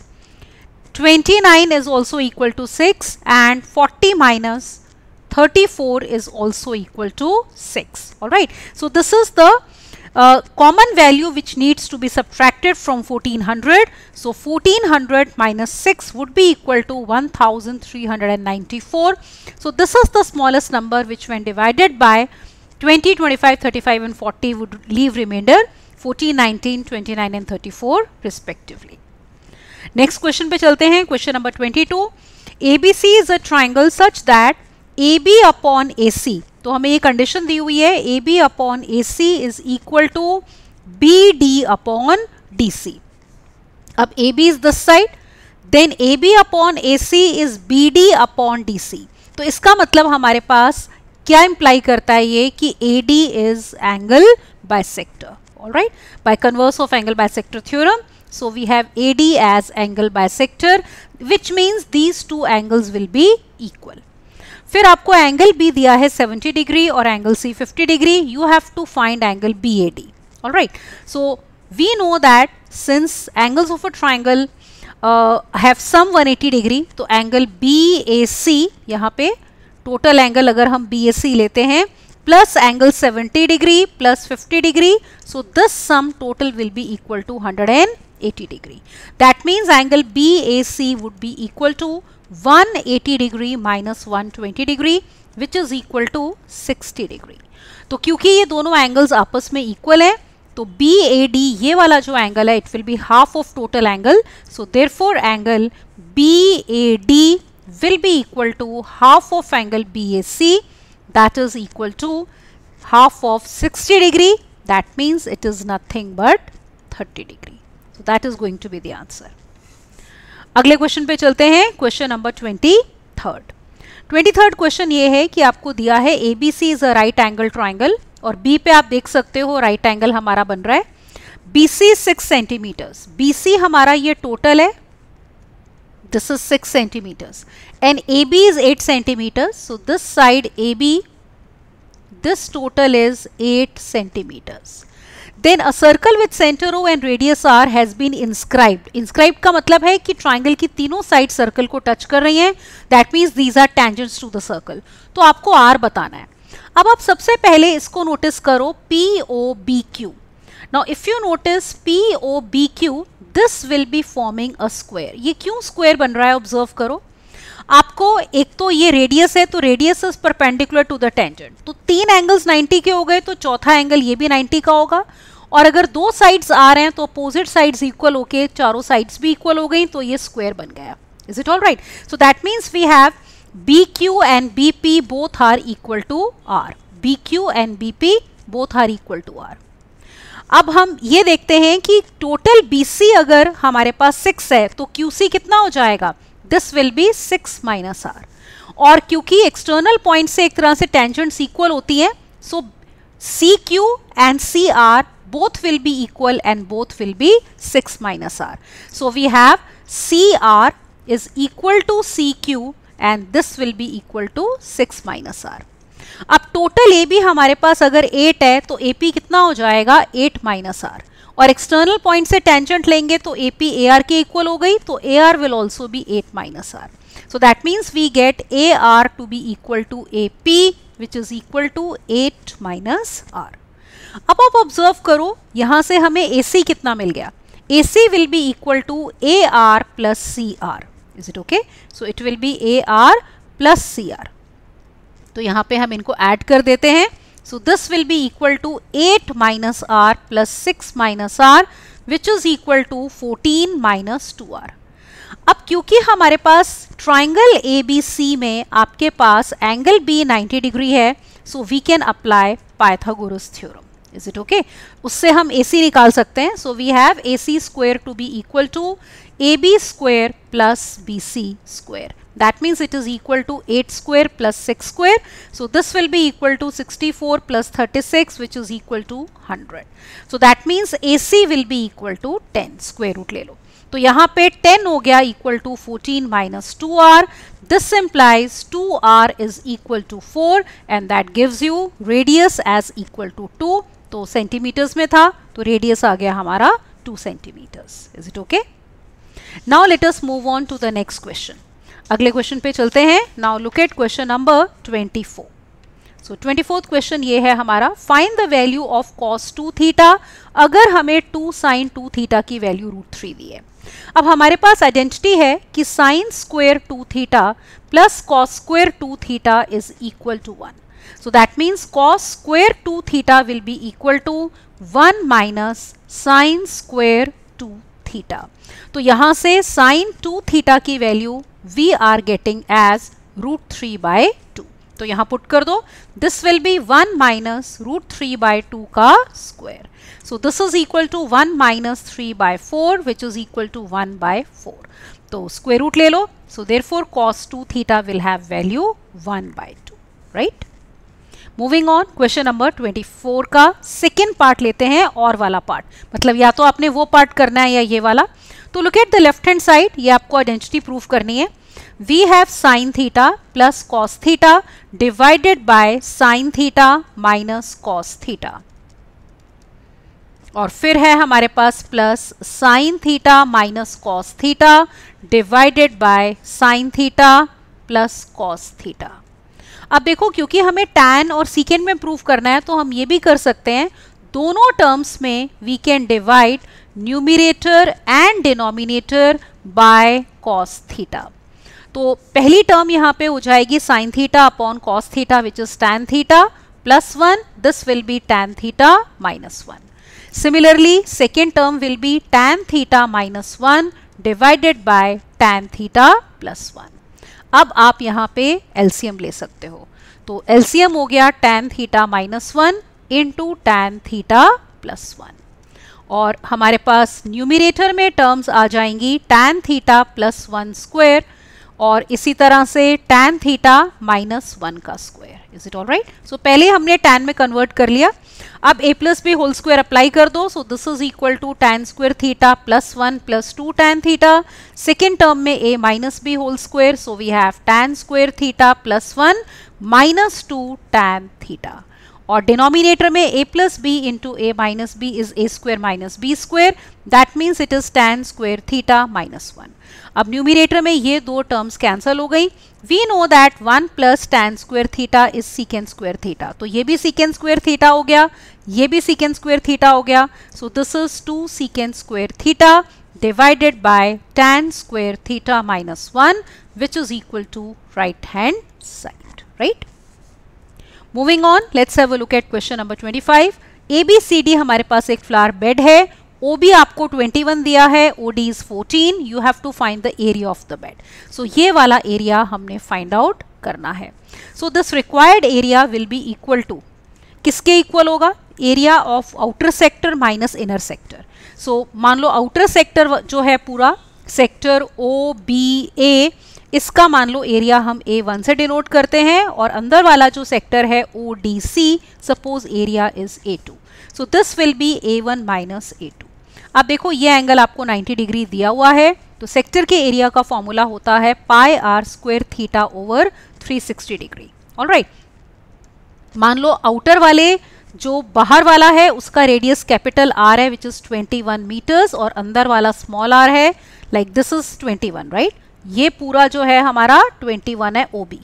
29 is also equal to 6 and 40 minus 34 is also equal to 6 all right so this is the uh, common value which needs to be subtracted from 1400 so 1400 minus 6 would be equal to 1394 so this is the smallest number which when divided by 20 25 35 and 40 would leave remainder 14 19 29 and 34 respectively next question पे चलते हैं question number twenty two A B C is a triangle such that A B upon A C तो हमें ये condition दी हुई है A B upon A C is equal to B D upon D C अब A B is this side then A B upon A C is B D upon D C तो इसका मतलब हमारे पास क्या इंप्लाई करता है ये कि A D is angle bisector all right by converse of angle bisector theorem so we have AD as angle bisector which means these two angles will be equal फिर आपको एंगल बी दिया है 70 degree और angle C 50 degree you have to find angle B A D all right so we know that since angles of a triangle have sum 180 degree तो angle B A C यहाँ पे total angle अगर हम B A सी लेते हैं plus angle 70 degree plus 50 degree. So this sum total will be equal to 180 degree. That means angle BAC would be equal to 180 degree minus 120 degree which is equal to 60 degree. तो क्योंकि ये दोनों angles आपस में equal है तो B A D ये वाला जो एंगल है it will be half of total angle so there therefore angle B A D will be equal to half of angle BAC that is equal to half of 60 degree that means it is nothing but 30 degree so that is going to be the answer अगले question पे चलते हैं question number twenty third twenty third question ये है कि आपको दिया है A B C is a right angle triangle और बी पे आप देख सकते हो राइट right एंगल हमारा बन रहा है B C six centimetres B C हमारा ये टोटल है this is 6 centimeters and AB is 8 centimeters so this side AB this total is 8 centimeters then a circle with centre O and radius R has been inscribed inscribed का मतलब है कि triangle की तीनों side circle को touch कर रही हैं that means these are tangents to the circle तो आपको आर बताना है अब आप सबसे पहले इसको नोटिस करो P O B Q now if you notice P O B Q this will be forming a square ये क्यों स्क्वायर बन रहा है ऑब्जर्व करो आपको एक तो ये रेडियस है तो radius is perpendicular to the tangent तो तीन एंगल्स 90 के हो गए तो चौथा एंगल ये भी 90 का होगा और अगर दो साइड्स आ रहे हैं तो अपोजिट साइड्स इक्वल होके चारों साइड्स भी इक्वल हो गई तो ये स्क्वायर बन गया is it all right so that means we have B Q and B P both are equal to R B Q and B P both are equal to R अब हम ये देखते हैं कि टोटल BC अगर हमारे पास six है तो QC कितना हो जाएगा this will be six minus R और क्योंकि एक्सटर्नल पॉइंट से एक तरह से टेंजेंट इक्वल होती हैं so C Q and C R both will be equal and both will be six minus R so we have C R is equal to C Q and this will be equal to six minus R अब total A B हमारे पास अगर eight है तो A P कितना हो जाएगा eight minus R और एक्सटर्नल पॉइंट से टेंजेंट लेंगे तो ए पी ए आर की इक्वल हो गई तो A R will also be eight minus R means we get A R to be equal to A P which is equal to 8 minus R अब आप observe करो यहाँ से हमें ए सी कितना मिल गया A C will be equal to A R plus C R is it okay so it will be A R plus C R तो यहाँ पे हम इनको ऐड कर देते हैं so this be equal to eight 8 R plus six minus R which is equal to fourteen 14 two R अब क्योंकि हमारे पास ट्राइंगल ए बी सी में आपके पास एंगल बी 90 डिग्री है so we can apply Pythagoras theorem is it okay उससे हम A C निकाल सकते हैं so we have A C square to be equal to A B square plus B C square that means it is equal to 8 square plus 6 square so this will be equal to 64 plus 36 which is equal to 100 so that means AC will be equal to 10 square root ले लो तो यहाँ पे 10 हो गया equal to 14 minus two R this implies two R is equal to 4 and that gives you radius as equal to 2 तो centimetres में था तो रेडियस आ गया हमारा 2 centimetres is it okay now let us move on to the next question अगले question पे चलते हैं now look at question number twenty four so twenty fourth question ये है हमारा find the value of cos two theta अगर हमें two sine two theta की वैल्यू रूट थ्री दी है अब हमारे पास आइडेंटिटी है कि sine square two theta plus cos square two theta is equal to one so that means cos square two theta will be equal to one minus sine square two theta तो यहाँ से sine two theta की value we are getting as root three by two तो यहाँ put कर दो this will be one minus root three by two का square so this is equal to one minus three by four which is equal to one by four तो square root ले लो so there therefore cos two theta will have value one by two right moving on question number 24 का second part लेते हैं और वाला part मतलब या तो आपने वो पार्ट करना है या ये वाला तो look at the left hand side ये आपको आइडेंटिटी प्रूफ करनी है we have sine theta plus cos theta divided by sine theta minus cos theta और फिर है हमारे पास plus sine theta minus cos theta divided by sine theta plus cos theta अब देखो क्योंकि हमें टैन और सीकेंड में प्रूव करना है तो हम ये भी कर सकते हैं दोनों टर्म्स में we can divide numerator and denominator by cos theta तो पहली टर्म यहाँ पे हो जाएगी sine theta upon cos theta which is tan theta plus one this will be tan theta minus one similarly second term will be tan theta minus one divided by tan theta plus one अब आप यहाँ पे एल्सियम ले सकते हो तो एल्सियम हो गया tan theta minus one into tan theta plus one और हमारे पास न्यूमिरेटर में टर्म्स आ जाएंगी tan theta plus one square और इसी तरह से टेन थीटा माइनस वन का square is it all right so पहले हमने टेन में कन्वर्ट कर लिया अब A plus B whole square apply कर दो so this is equal to tan square theta plus one plus to tan theta second term में A minus B whole square so we have tan square theta plus one minus two tan theta और denominator में A plus B into A minus B is A square minus B square that means it is tan square theta minus one अब numerator में ये दो terms cancel हो गई we know that one plus tan square theta is secant square theta तो ये भी सीकेंड square theta हो गया ये भी सीकेंड स्क्वेयर थीटा हो गया so this is two secant square theta divided by tan square theta minus one which is equal to right hand side right moving on let's have a look at question number 25 A B C D हमारे पास एक flower bed है O B आपको 21 दिया है O D is 14 you have to find the area of the bed so ये वाला area हमने फाइंड आउट करना है so this required area will be equal to किसके इक्वल होगा area of outer sector minus inner sector so मान लो outer sector जो है पूरा सेक्टर ओ बी ए इसका मान लो एरिया हम ए वन से डिनोट करते हैं और अंदर वाला जो सेक्टर है O D C suppose area is A two so this will be A one minus A two अब देखो ये एंगल आपको 90 डिग्री दिया हुआ है तो सेक्टर के एरिया का फॉर्मूला होता है pi are square theta over 360 degree all right मान लो आउटर वाले जो बाहर वाला है उसका रेडियस कैपिटल आर है विच इज़ 21 मीटर्स और अंदर वाला स्मॉल आर है like this is 21 right right? ये पूरा जो है हमारा 21 है O B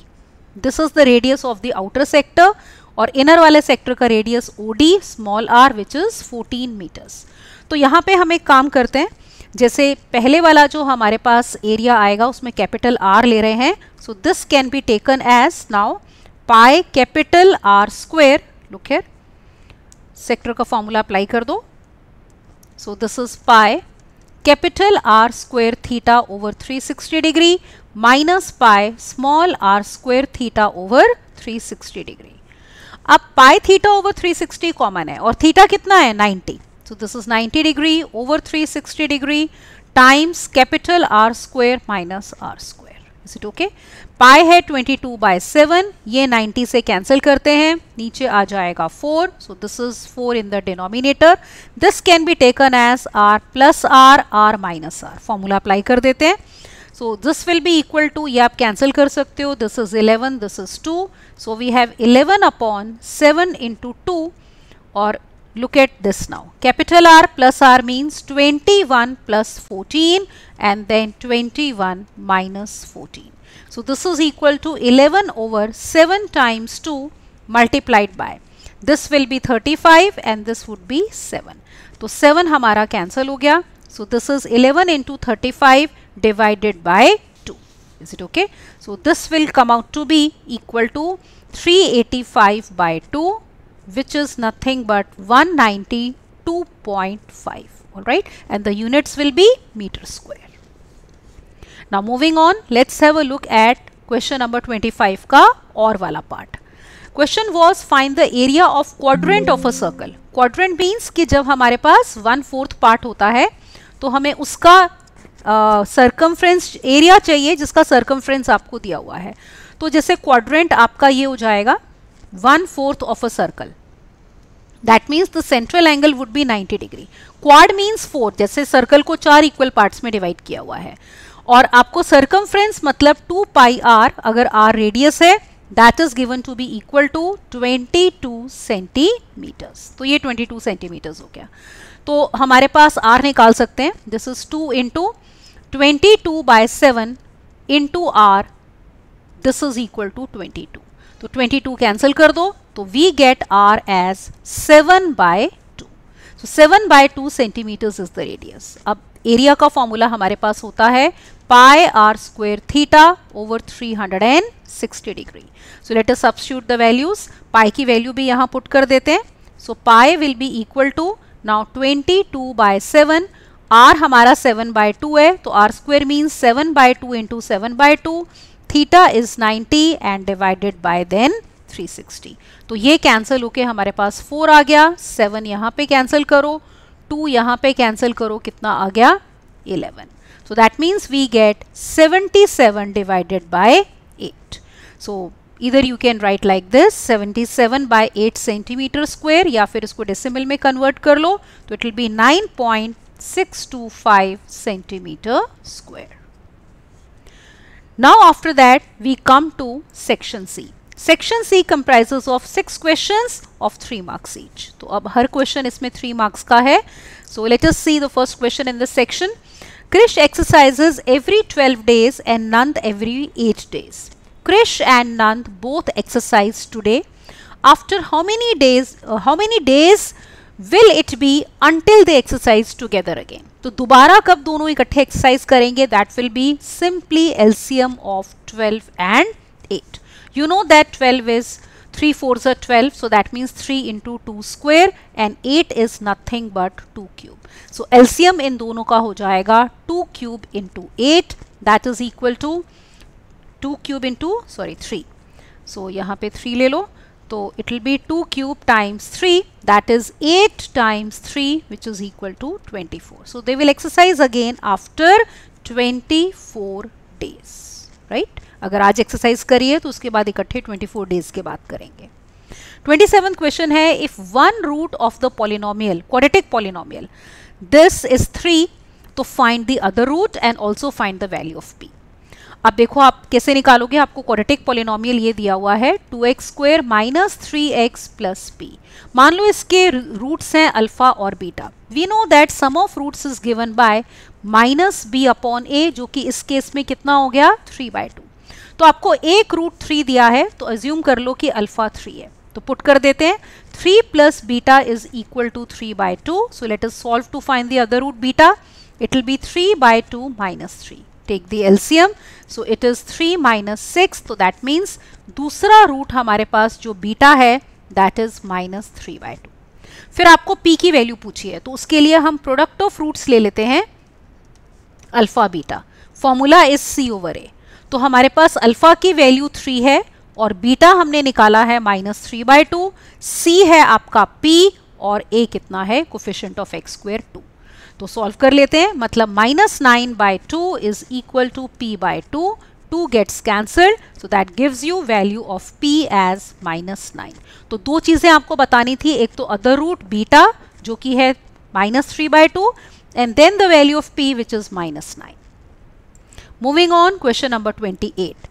this is the radius of the outer sector और इनर वाले सेक्टर का radius O D small R which is 14 metres तो यहाँ पे हम एक काम करते हैं जैसे पहले वाला जो हमारे पास एरिया आएगा उसमें कैपिटल आर ले रहे हैं so this can be taken as now pi capital R square लुखेर सेक्टर का फॉर्मूला अप्लाई कर दो so this is pi capital R square theta over 360 degree minus pi small R square theta over 360 degree अब pi theta over 360 common है और theta कितना है 90 so this is 90 degree over 360 degree times capital R square minus R square is it okay pi है 22 two by seven ये 90 से cancel करते हैं नीचे आ जाएगा 4 so this is 4 in the denominator this can be taken as R plus R R minus R formula apply कर देते हैं so this will be equal to ये आप कैंसिल कर सकते हो this is 11 this is 2 so we have 11 upon 7 into two और Look at this now. Capital R plus R means 21 plus 14 and then 21 minus 14. So this is equal to 11 over 7 times 2 multiplied by. This will be 35 and this would be 7. So 7 hamara cancel हो गया. So this is 11 into 35 divided by 2. Is it okay? So this will come out to be equal to 385 by 2 which is nothing but 192.5 all right and the units will be meter square now moving on let's have a look at question number 25 ka or wala part question was find the area of quadrant of a circle quadrant means कि जब हमारे पास one fourth part होता है तो हमें उसका circumference uh, area चाहिए जिसका सर्कमफ्रेंस आपको दिया हुआ है तो जैसे क्वाड्रेंट आपका ये हो जाएगा one fourth of a circle that means the central angle would be 90 degree quad means four जैसे सर्कल को चार इक्वल पार्ट्स में डिवाइड किया हुआ है और आपको सर्कमफ्रेंस मतलब टू पाई आर अगर आर रेडियस है that is given to be equal to 22 centimetres तो ये 22 सेंटीमीटर्स हो गया तो हमारे पास आर निकाल सकते हैं this is two into twenty two 7 seven r. R this is equal to twenty two तो 22 कैंसिल कर दो तो we get R as seven by two so 7 by two centimetres is the radius अब area का formula हमारे पास होता है pi R square theta over 360 degree so let us substitute the values pi की वैल्यू भी यहाँ पुट कर देते हैं so pi will be equal to now twenty two by seven R हमारा सेवन बाय टू है तो R square means seven by two into seven by two theta is 90 and divided by then 360 तो ये cancel होके हमारे पास four आ गया seven यहाँ पे कैंसिल करो टू यहाँ पे कैंसिल करो कितना आ गया eleven so that means we get 77 divided by 8 so either you can write like this 77 by 8 centimeter square या फिर इसको decimal में convert कर लो तो it will be 9.625 centimeter square Now after that we come to section C. Section C comprises of six questions of three marks each. So अब हर question is three marks का है so let us see the first question in this Krish exercises every 12 days and Nand every 8 days. Krish and Nand both exercise today. After how many days, uh, how many days will it be until they exercise together again? तो दोबारा कब दोनों इकट्ठे exercise करेंगे that will be simply LCM of 12 and 8 you know that 12 is 3 four are twelve so that means 3 into two square and 8 is nothing but two cube so LCM इन दोनों का हो जाएगा two cube into eight that is equal to two cube into sorry three so यहाँ पे थ्री ले लो तो it will be two cube times three that is eight times three which is equal to twenty four so they will exercise again after twenty four days right अगर आज exercise करिए तो उसके बाद इकट्ठे ट्वेंटी फोर डेज के बाद करेंगे ट्वेंटी सेवन क्वेश्चन है if one root of the polynomial quadratic polynomial this is three to find the other root and also find the value of P अब देखो आप कैसे निकालोगे आपको क्वाड्रेटिक पोलिनोमियल ये दिया हुआ है two x square minus three x plus b मान लो इसके रूट्स हैं अल्फा और beta we know that sum of roots is given by minus B upon a जो कि इस केस में कितना हो गया थ्री बाय टू तो आपको एक रूट थ्री दिया है तो एज्यूम कर लो कि अल्फा थ्री है तो पुट कर देते हैं three plus beta is equal to three by two so let is solve to find the other root beta it will be three by two minus three take the LCM so it is three minus six तो that means दूसरा root हमारे पास जो beta है that is minus three by two फिर आपको P की value पूछी है तो उसके लिए हम प्रोडक्ट ऑफ रूट्स ले लेते हैं alpha beta formula is c over a तो हमारे पास अल्फ़ा की वैल्यू थ्री है और बीटा हमने निकाला है minus three by two c है आपका पी और ए कितना है coefficient of x square two तो सॉल्व कर लेते हैं मतलब minus nine by two is equal to p by two two gets cancelled so that gives you value of p as minus nine तो दो चीज़ें आपको बतानी थी एक तो अदर रूट बीटा जो कि है minus three by two and then the value of p which is minus nine moving on question number twenty eight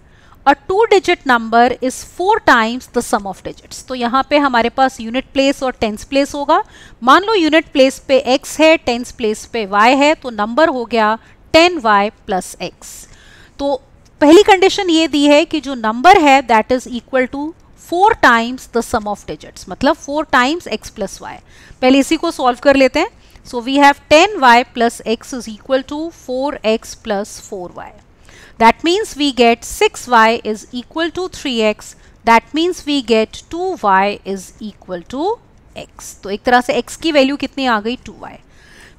a two digit number is four times the sum of digits तो यहाँ पे हमारे पास unit place और tens place होगा मान लो unit place पे x है टेंस प्लेस पे y है तो नंबर हो गया टेन वाई प्लस एक्स तो पहली कंडीशन ये दी है कि जो नंबर है that is equal to four times the sum of digits मतलब four times x plus y पहले इसी को सॉल्व कर लेते हैं so we have ten y plus x is equal to four x plus four y That means we get 6y is equal to 3x. That means we get 2y is equal to x. तो एक तरह से x की value कितनी आ गई 2y.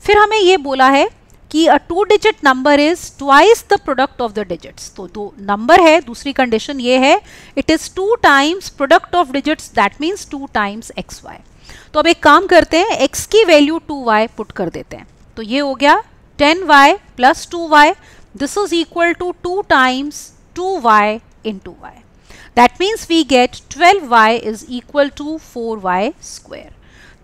फिर हमें ये बोला है कि a two digit number is twice the product of the digits तो दो नंबर है दूसरी कंडीशन ये है it is two times product of digits that means two times x y तो अब एक काम करते हैं एक्स की वैल्यू टू वाई पुट कर देते हैं तो ये हो गया ten y plus two y This is equal to 2 times 2y into y. That means we get 12y is equal to 4y square.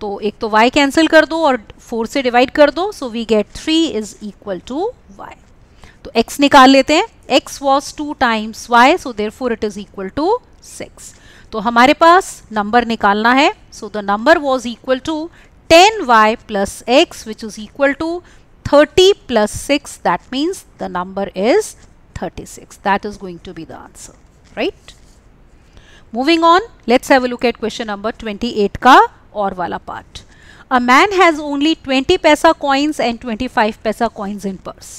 तो एक तो y cancel कर दो और 4 से divide कर दो so we get 3 is equal to y. तो x निकाल लेते हैं x was 2 times y so therefore it is equal to 6. तो हमारे पास number निकालना है so the number was equal to 10y plus x which is equal to 30 plus 6 that means the number is 36 that is going to be the answer right moving on let's have a look at question number 28 ka or wala part a man has only 20 paisa coins and 25 paisa coins in purse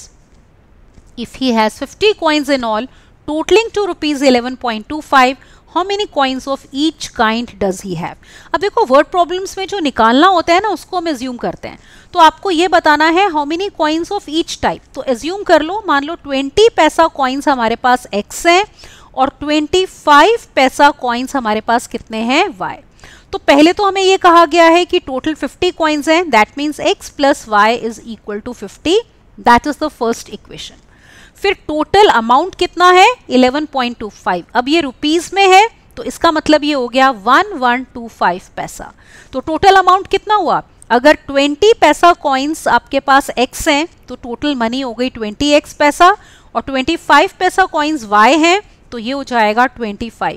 if he has 50 coins in all totaling to rupees 11.25 how many coins of each kind does he have अब देखो word problems में जो निकालना होता है ना उसको हम एज्यूम करते हैं तो आपको ये बताना है how many coins of each type तो एज्यूम कर लो मान लो ट्वेंटी पैसा कॉइन्स हमारे पास एक्स हैं और ट्वेंटी फाइव पैसा कॉइन्स हमारे पास कितने हैं वाई तो पहले तो हमें ये कहा गया है कि टोटल 50 कॉइन्स हैं that means x plus y is equal to fifty that is the first equation फिर टोटल अमाउंट कितना है 11.25 अब ये रुपीज़ में है तो इसका मतलब ये हो गया 1125 पैसा तो टोटल अमाउंट कितना हुआ अगर 20 पैसा कॉइन्स आपके पास एक्स हैं तो टोटल मनी हो गई 20x पैसा और 25 पैसा कॉइन्स वाई हैं तो ये हो जाएगा 25y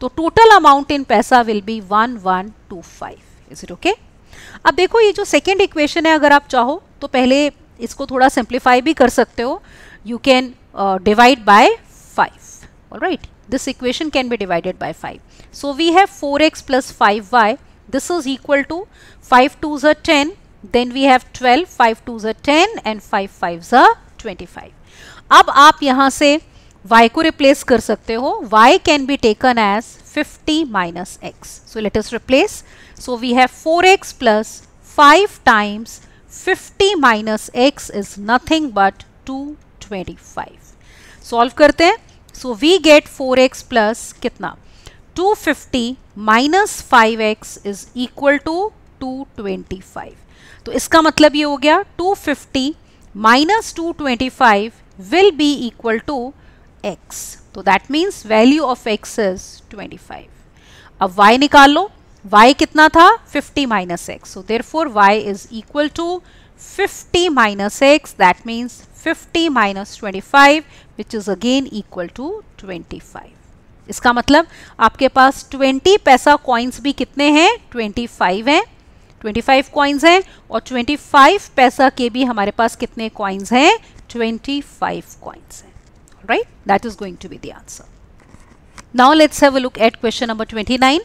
तो total amount in paisa will be 1125 is it okay अब देखो ये जो सेकेंड इक्वेशन है अगर आप चाहो तो पहले इसको थोड़ा सिंप्लीफाई भी कर सकते हो you can uh, divide by 5 all right this equation can be divided by 5 so we have 4x plus 5y this is equal to 5 2s are 10 then we have 12 5 2s are 10 and 5 5s are 25 अब आप यहाँ से y को replace y can be taken as 50 minus x. So let us replace. So we have 4 4x 5 times 50 minus x is nothing but 2 25 solve करते हैं so we get 4x plus कितना 250 fifty minus five x is equal to 225 तो इसका मतलब ये हो गया 250 fifty minus two will be equal to x तो that means value of x is 25 अब y निकाल लो y कितना था 50 minus x so there four y is equal to 50 minus x that means 50 minus 25 which is again equal to 25. इसका मतलब आपके पास 20 पैसा कॉइन्स भी कितने हैं 25 हैं 25 कॉइन्स हैं और 25 पैसा के भी हमारे पास कितने कॉइन्स हैं 25 कॉइन्स हैं right that is going to be the answer now let's have a look at question number 29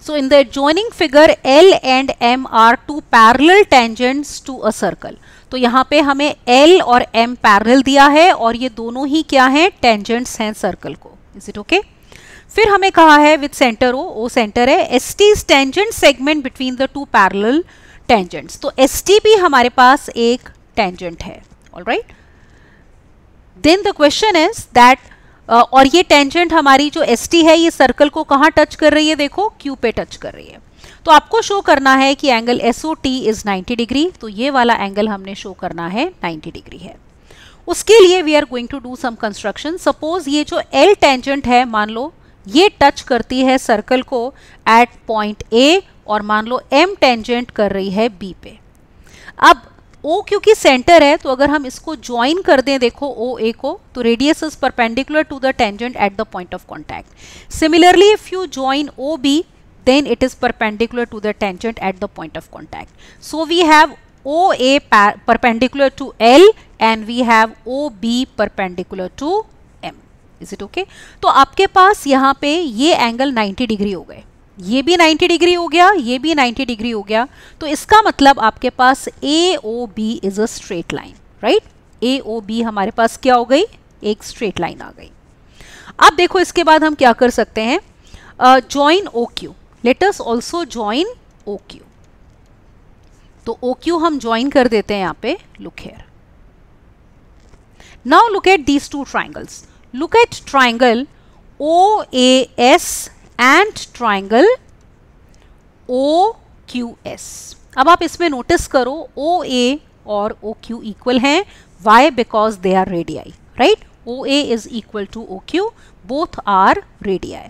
So in the adjoining figure L and M are two parallel tangents to a circle. तो यहाँ पे हमें L और M parallel दिया है और ये दोनों ही क्या हैं टेंजेंट्स हैं सर्कल को इज इट ओके फिर हमें कहा है with centre O O center है S T is tangent segment between the two parallel tangents तो एस टी भी हमारे पास एक टेंजेंट है all right then the question is that और ये टेंजेंट हमारी जो एस है ये सर्कल को कहाँ टच कर रही है देखो क्यू पे टच कर रही है तो आपको शो करना है कि angle S O T is ninety degree तो ये वाला एंगल हमने शो करना है नाइन्टी डिग्री है उसके लिए we are going to do some construction suppose ये जो एल टेंजेंट है मान लो ये टच करती है सर्कल को एट पॉइंट ए और मान लो एम टेंजेंट कर रही है बी पे अब ओ क्योंकि सेंटर है तो अगर हम इसको ज्वाइन कर दें देखो ओ ए को तो radius is perpendicular to the tangent at the point of contact similarly if you join O B then it is perpendicular to the tangent at the point of contact so we have O A perpendicular to L and we have O B perpendicular to M is it okay तो आपके पास यहाँ पे ये angle 90 degree हो गए ये भी 90 degree हो गया ये भी 90 डिग्री हो गया तो इसका मतलब आपके पास A O B is a straight line right A O B हमारे पास क्या हो गई एक स्ट्रेट लाइन आ गई अब देखो इसके बाद हम क्या कर सकते हैं join O Q let's also join O Q तो ओ क्यू हम ज्वाइन कर देते हैं यहां पे look here now look at these two triangles look at triangle O A S and triangle O Q S अब आप इसमें नोटिस करो ओ ए और ओ क्यू इक्वल हैं why because they are radii right O A is equal to O Q both are radii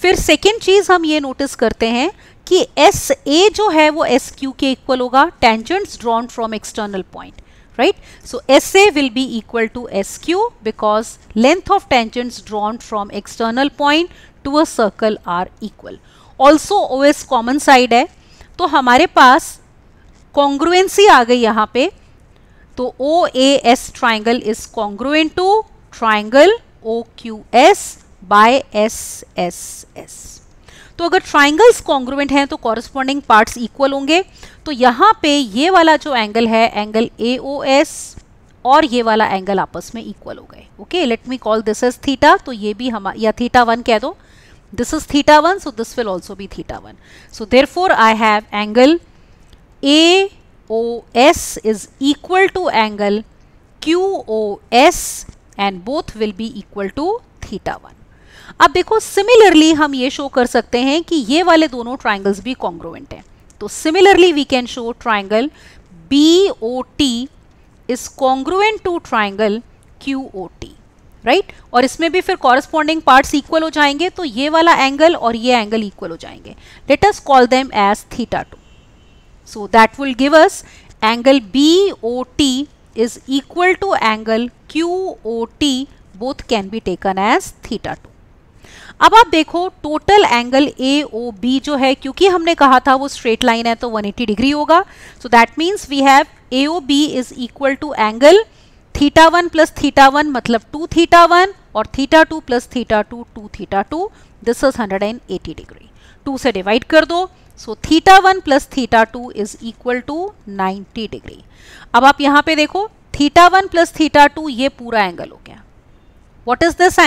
फिर second चीज हम ये नोटिस करते हैं कि एस ए जो है वो एस क्यू के इक्वल होगा tangents drawn from external point right so S A will be equal to S Q because length of tangents drawn from external point to a circle are equal also O S common side है तो हमारे पास congruency आ गई यहाँ पे तो O A S triangle is congruent to triangle O Q S by S S S तो अगर triangles congruent हैं तो कॉरस्पॉन्डिंग पार्ट्स इक्वल होंगे तो यहाँ पे ये वाला जो एंगल है एंगल ए ओ एस और ये वाला एंगल आपस में इक्वल हो गए okay let me call this is theta तो ये भी हम या थीटा वन कह दो this is theta 1 so this will also be theta 1 so therefore I have angle AOS is equal to angle QOS and both will be equal to theta 1 अब देखो similarly हम ये शो कर सकते हैं कि ये वाले दोनों ट्राइंगल्स भी कॉन्ग्रोवेंट हैं तो similarly we can show triangle B O T is congruent to triangle Q O T right right? और इसमें भी फिर कॉरस्पॉन्डिंग पार्ट्स इक्वल हो जाएंगे तो ये वाला एंगल और ये एंगल इक्वल हो जाएंगे let us call them as theta two so that will give us angle B O T is equal to angle Q O T both can be taken as theta two अब आप देखो total angle A O B जो है क्योंकि हमने कहा था वो स्ट्रेट लाइन है तो 180 डिग्री होगा so that means we have A O B is equal to angle theta one plus theta one मतलब टू थीटा वन और theta two plus theta two two theta two this is 180 degree two से divide कर दो so theta one plus theta two is equal to 90 degree अब आप यहाँ पे देखो theta one plus theta two ये पूरा एंगल हो गया what is this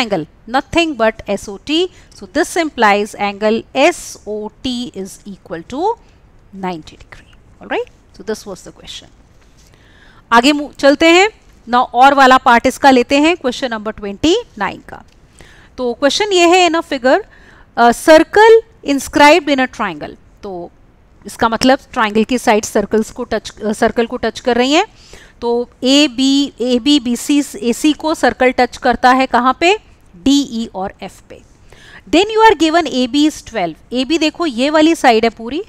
nothing but S O T so this so angle S O T is equal to 90 degree all right so this was the question आगे चलते हैं ना और वाला पार्ट इसका लेते हैं क्वेश्चन नंबर ट्वेंटी नाइन का तो क्वेश्चन ये है in a figure circle inscribed in a triangle तो इसका मतलब ट्राइंगल की साइड सर्कल्स को टच सर्कल को टच कर रही हैं तो A B A B B C A C को सर्कल टच करता है कहाँ पे डी ई e और एफ पे then you are given A B is twelve A B देखो ये वाली साइड है पूरी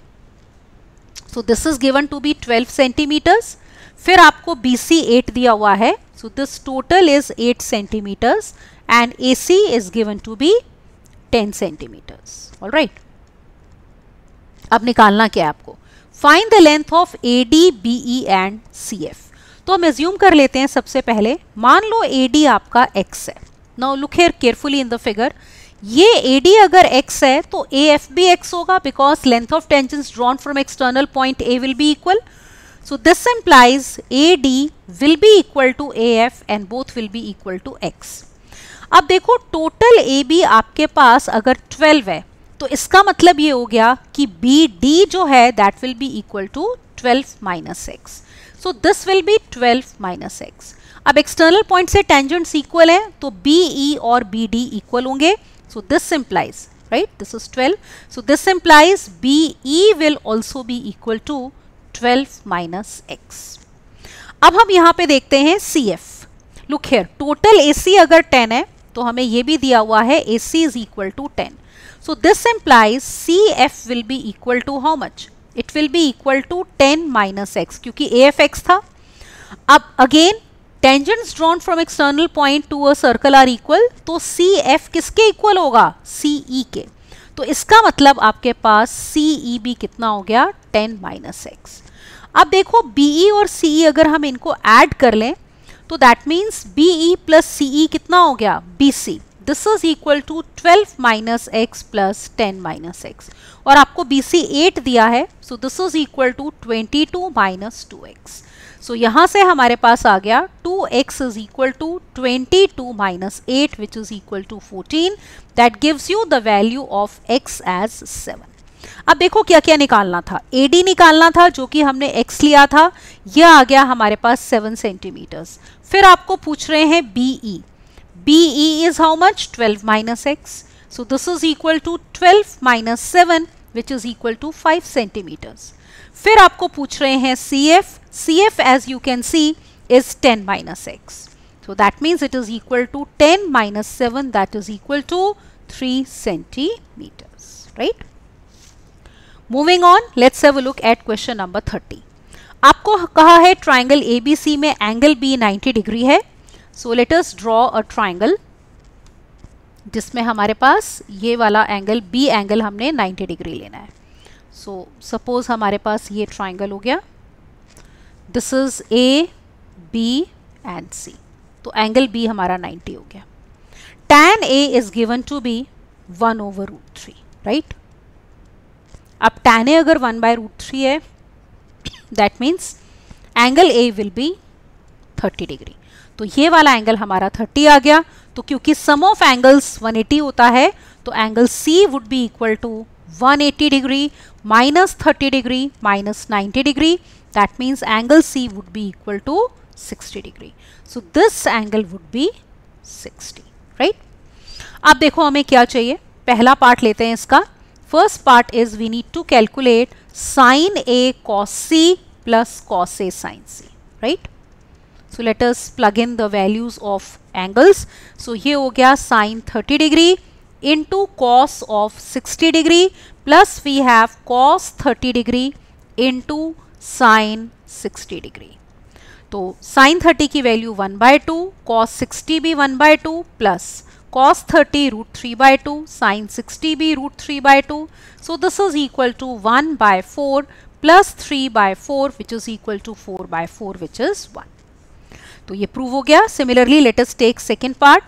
so this is given to B twelve centimeters फिर आपको बी सी एट दिया हुआ है so this total is eight centimeters and A C is given to be ten centimeters all right अब निकालना क्या है आपको find the length of A D B E and C F तो हम एज्यूम कर लेते हैं सबसे पहले मान लो ए डी आपका एक्स है now look here carefully in the figure ये ए डी अगर एक्स है तो ए एफ भी एक्स होगा because length of tension drawn from external point A will be equal So this implies AD will be equal to AF and both will be equal to X. अब देखो total AB आपके पास अगर 12 है तो इसका मतलब ये हो गया कि BD जो है that will be equal to 12 minus x so this will be 12 minus x अब एक्सटर्नल पॉइंट से टेंजेंट्स इक्वल हैं तो बी ई e और बी डी इक्वल होंगे so this implies right this is 12 so this B E will also be equal to twelve minus x अब हम यहाँ पे देखते हैं C F look here total A C अगर ten है तो हमें ये भी दिया हुआ है A C is equal to ten so this implies C F will be equal to how much it will be equal to ten minus x क्योंकि ए एफ एक्स था अब again tangents drawn from external point to a circle are equal तो C F किसके equal होगा सी ई e के तो इसका मतलब आपके पास सी ई बी कितना हो गया टेन माइनस एक्स अब देखो बी e और सीई e अगर हम इनको ऐड कर लें तो that means B E plus C E कितना हो गया see this is equal to 12 minus x plus ten minus x और आपको बी सी एट दिया है so this is equal to twenty two minus two x सो यहाँ से हमारे पास आ गया two x is equal to twenty two minus eight which is equal to fourteen that gives you the value of x as seven अब देखो क्या क्या निकालना था ए डी निकालना था जो कि हमने एक्स लिया था यह आ गया हमारे पास सेवन सेंटीमीटर्स फिर आपको पूछ रहे हैं B E B E is how much twelve minus x so this is equal to twelve minus seven which is equal to five centimetres फिर आपको पूछ रहे हैं C F C F as you can see is ten minus x so that means it is equal to ten minus seven that is equal to three centimetres right moving on let's have a look at question number thirty आपको कहा है triangle A B C में angle B ninety degree है so let's draw a triangle जिसमें हमारे पास ये वाला angle B angle हमने 90 डिग्री लेना है सो so, सपोज हमारे पास ये ट्राइंगल हो गया this is A B and C तो एंगल बी हमारा 90 हो गया tan A is given to be one over root three right अब टैन ए अगर वन बाय रूट थ्री है that means angle A will be thirty degree तो ये वाला एंगल हमारा थर्टी आ गया तो क्योंकि sum of angles one eighty होता है तो angle C would be equal to one eighty degree minus thirty degree minus ninety degree that means angle C would be equal to sixty degree so this angle would be sixty right अब देखो हमें क्या चाहिए पहला part लेते हैं इसका first part is we need to calculate sine A cos C plus cos A sine C, right? So let us plug in the values of angles. So here हो गया sine 30 degree into cos of 60 degree plus we have cos 30 degree into sine 60 degree. So sine 30 की value 1 by two, cos 60 be 1 by two plus. cos 30 root 3 by 2 sin 60b root 3 by 2. So this is equal to 1 by 4 plus 3 by 4 which is equal to 4 by 4 which is 1. तो ये prove हो गया similarly let us take second part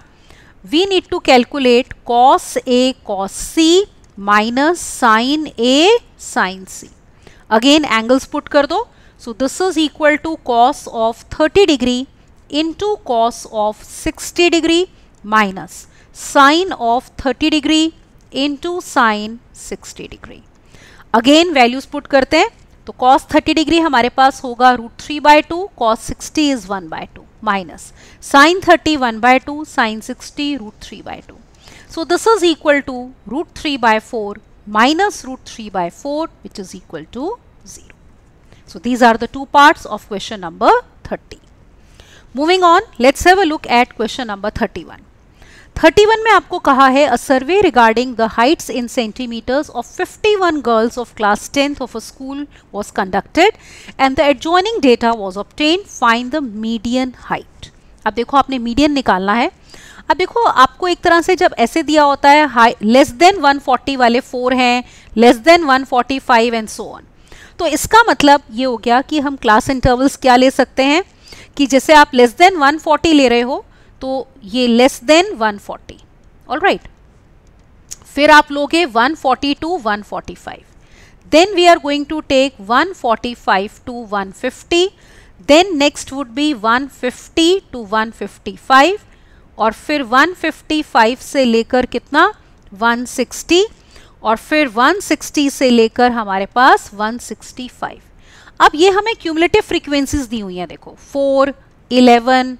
we need to calculate cos A cos C minus sine A sine C again angles put कर दो so this is equal to cos of 30 degree into cos of 60 degree minus sine of 30 degree into sine 60 degree. Again, values put. करते हैं तो cos 30 degree हमारे पास होगा root 3 by 2. Cos 60 is 1 by 2. Minus sine 30 1 by 2. Sine 60 root 3 by 2. So this is equal to root 3 by 4 minus root 3 by 4 which is equal to 0. So these are the two parts of question number 30. Moving on, let's have a look at question number 31. 31 में आपको कहा है a survey regarding the heights in centimetres of 51 girls of class tenth of a school was conducted and the adjoining data was obtained find the median height अब देखो आपने median निकालना है अब देखो आपको एक तरह से जब ऐसे दिया होता है हाई लेस देन 140 वाले फोर हैं less than 145 and so on तो इसका मतलब ये हो गया कि हम क्लास इंटरवल्स क्या ले सकते हैं कि जैसे आप लेस देन 140 ले रहे हो तो ये लेस देन 140 फोर्टी right. फिर आप लोगे 140 to one then we are going to take 145 forty five to one then next would be 150 fifty to one और फिर 155 से लेकर कितना 160 और फिर 160 से लेकर हमारे पास 165 अब ये हमें क्यूमलेटिव फ्रीक्वेंसीज दी हुई हैं देखो 4 11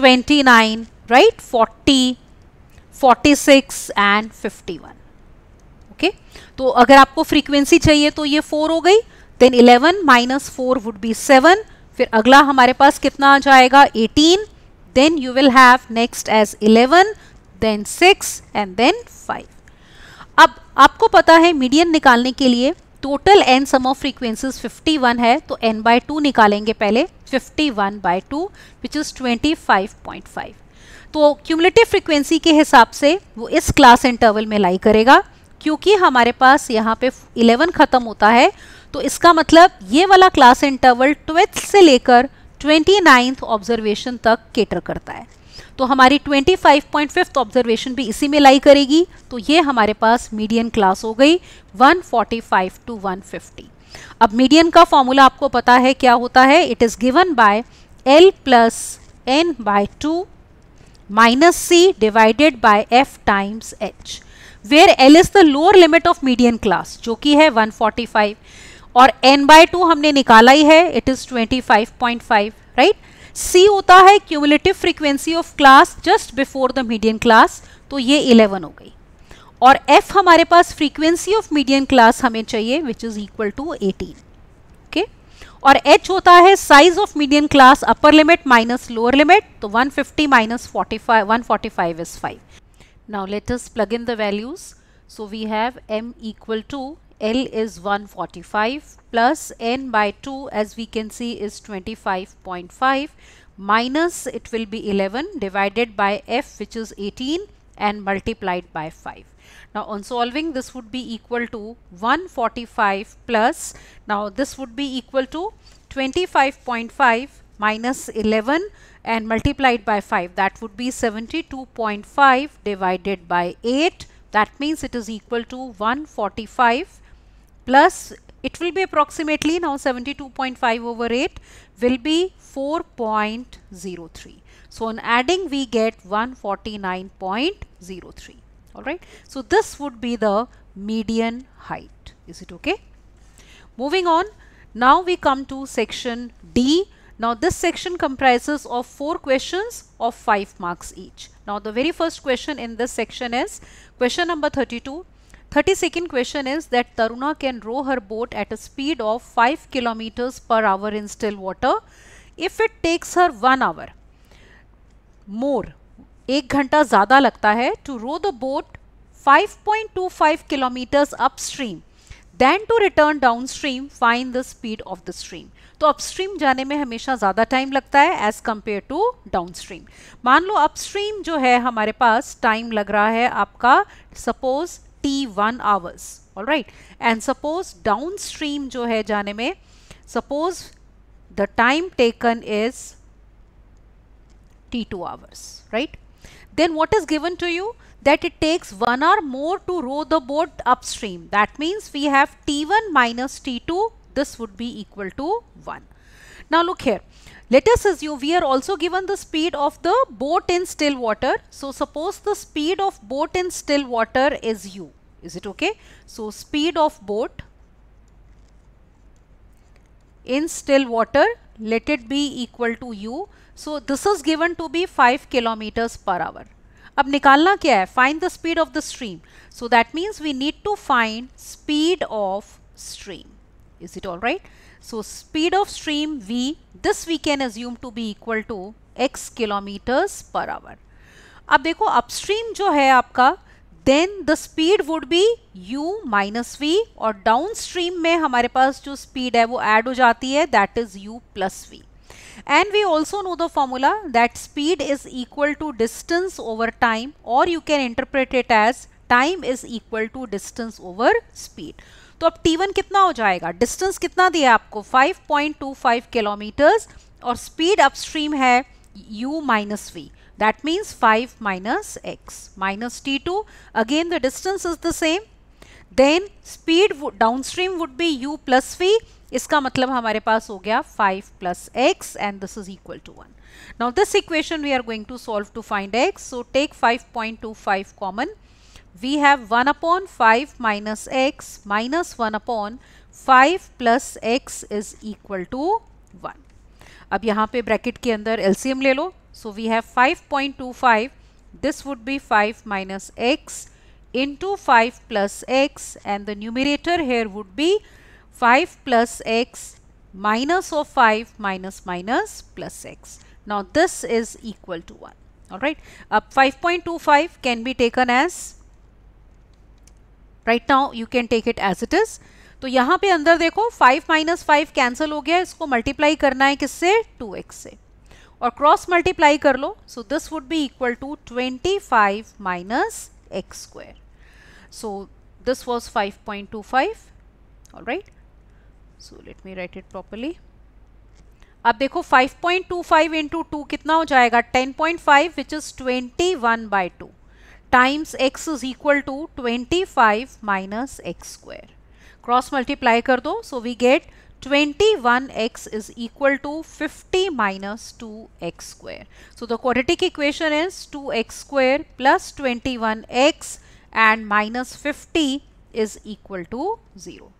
29 right 40 46 एंड 51 ओके okay? तो अगर आपको फ्रीक्वेंसी चाहिए तो ये फोर हो गई then 11 minus four would be seven फिर अगला हमारे पास कितना आ जाएगा 18 then you will have next as 11 then 6 and then 5 अब आपको पता है मीडियन निकालने के लिए total N sum of frequencies 51 है तो एन बाय टू निकालेंगे पहले 51 one by two which is twenty तो क्यूमलेटिव फ्रीक्वेंसी के हिसाब से वो इस क्लास इंटरवल में लाई करेगा क्योंकि हमारे पास यहाँ पे 11 ख़त्म होता है तो इसका मतलब ये वाला क्लास इंटरवल ट्वेल्थ से लेकर ट्वेंटी नाइन्थ ऑब्जर्वेशन तक केटर करता है तो हमारी twenty five point fifth observation भी इसी में लाई करेगी तो ये हमारे पास मीडियन क्लास हो गई one forty five to one fifty अब मीडियन का फॉर्मूला आपको पता है क्या होता है it is given by L plus N by two minus C divided by F times H where L is the lower limit of median class जो कि है 145 और एन बाय टू हमने निकाला ही है फाइव पॉइंट 25.5 राइट सी होता है cumulative frequency of class just before the median class तो ये इलेवन हो गई और एफ हमारे पास फ्रीक्वेंसी ऑफ मीडियन क्लास हमें चाहिए which is equal to eighteen okay और एच होता है size of median class upper limit minus lower limit तो 150 fifty minus forty five one forty five is five now let plug in the values so we have M equal to L is 145 plus N by 2 as we can see is 25.5 minus it will be 11 divided by F which is 18 and multiplied by 5. Now on solving this would be equal to 145 plus now this would be equal to 25.5 minus 11 and multiplied by 5 that would be 72.5 divided by 8 that means it is equal to 145 plus it will be approximately now 72.5 over 8 will be 4.03. So on adding we get 149.03 alright. So this would be the median height is it okay? Moving on now we come to section D. Now this section comprises of four questions of 5 marks each. Now the very first question in this section is question number 32 thirty second question is that Taruna can row her boat at a speed of five kilometres per hour in still water if it takes her one hour more एक घंटा ज़्यादा लगता है to row the boat 5.25 kilometres upstream than to return downstream find the speed of the stream तो upstream जाने में हमेशा ज़्यादा टाइम लगता है एज़ कम्पेयर टू डाउनस्ट्रीम मान लो अपस्ट्रीम जो है हमारे पास टाइम लग रहा है आपका suppose 21 hours all right and suppose downstream jo hai jaane mein suppose the time taken is t2 hours right then what is given to you that it takes one or more to row the boat upstream that means we have t1 minus t2 this would be equal to 1 now look here. Let us assume we are also given the speed of the boat in still water. So suppose the speed of boat in still water is u. Is it okay? So speed of boat in still water let it be equal to u. So this is given to be 5 kilometers per hour. अब निकालना क्या है find the speed of the stream so that means we need to find speed of stream is So speed of stream V, this we can assume to be equal to x kilometers per hour. ab dekho upstream jo hai aapka then the speed would be u minus v और downstream mein hamare paas jo speed hai wo add ho jati hai that is u plus v and we also know the formula that speed is equal to distance over time or you can interpret it as time is equal to distance over speed. तो अब T कितना हो जाएगा distance कितना दिया आपको 5.25 kilometres और speed upstream है u minus V that means 5 minus x minus T two again the distance is the same then speed downstream would be U plus V इसका मतलब हमारे पास हो गया five plus x and this is equal to one now this equation we are going to solve to find x so take five point two five common we have 1 upon 5 minus x minus 1 upon 5 plus x is equal to 1. अब यहाँ पे bracket, के अंदर LCM ले 5.25 This would be 5 minus x into 5 plus x and the numerator here would be 5 plus x minus of 5 minus minus plus x. Now this is equal to 1. Alright. Up 5.25 can be taken as right now you can take it as it is तो यहाँ पे अंदर देखो five minus five cancel हो गया इसको multiply करना है किससे टू एक्स से और क्रॉस मल्टीप्लाई कर लो so this would be equal to twenty five minus x square five point two five और right so let me write it properly अब देखो 5.25 point two five into two कितना हो जाएगा 10.5 point five which is twenty one by two times x is equal to 25 minus x square. Cross multiply kar do. So we get 21x is equal to 50 minus 2x square. So the quadratic equation is 2x square plus 21x and minus 50 is equal to 0.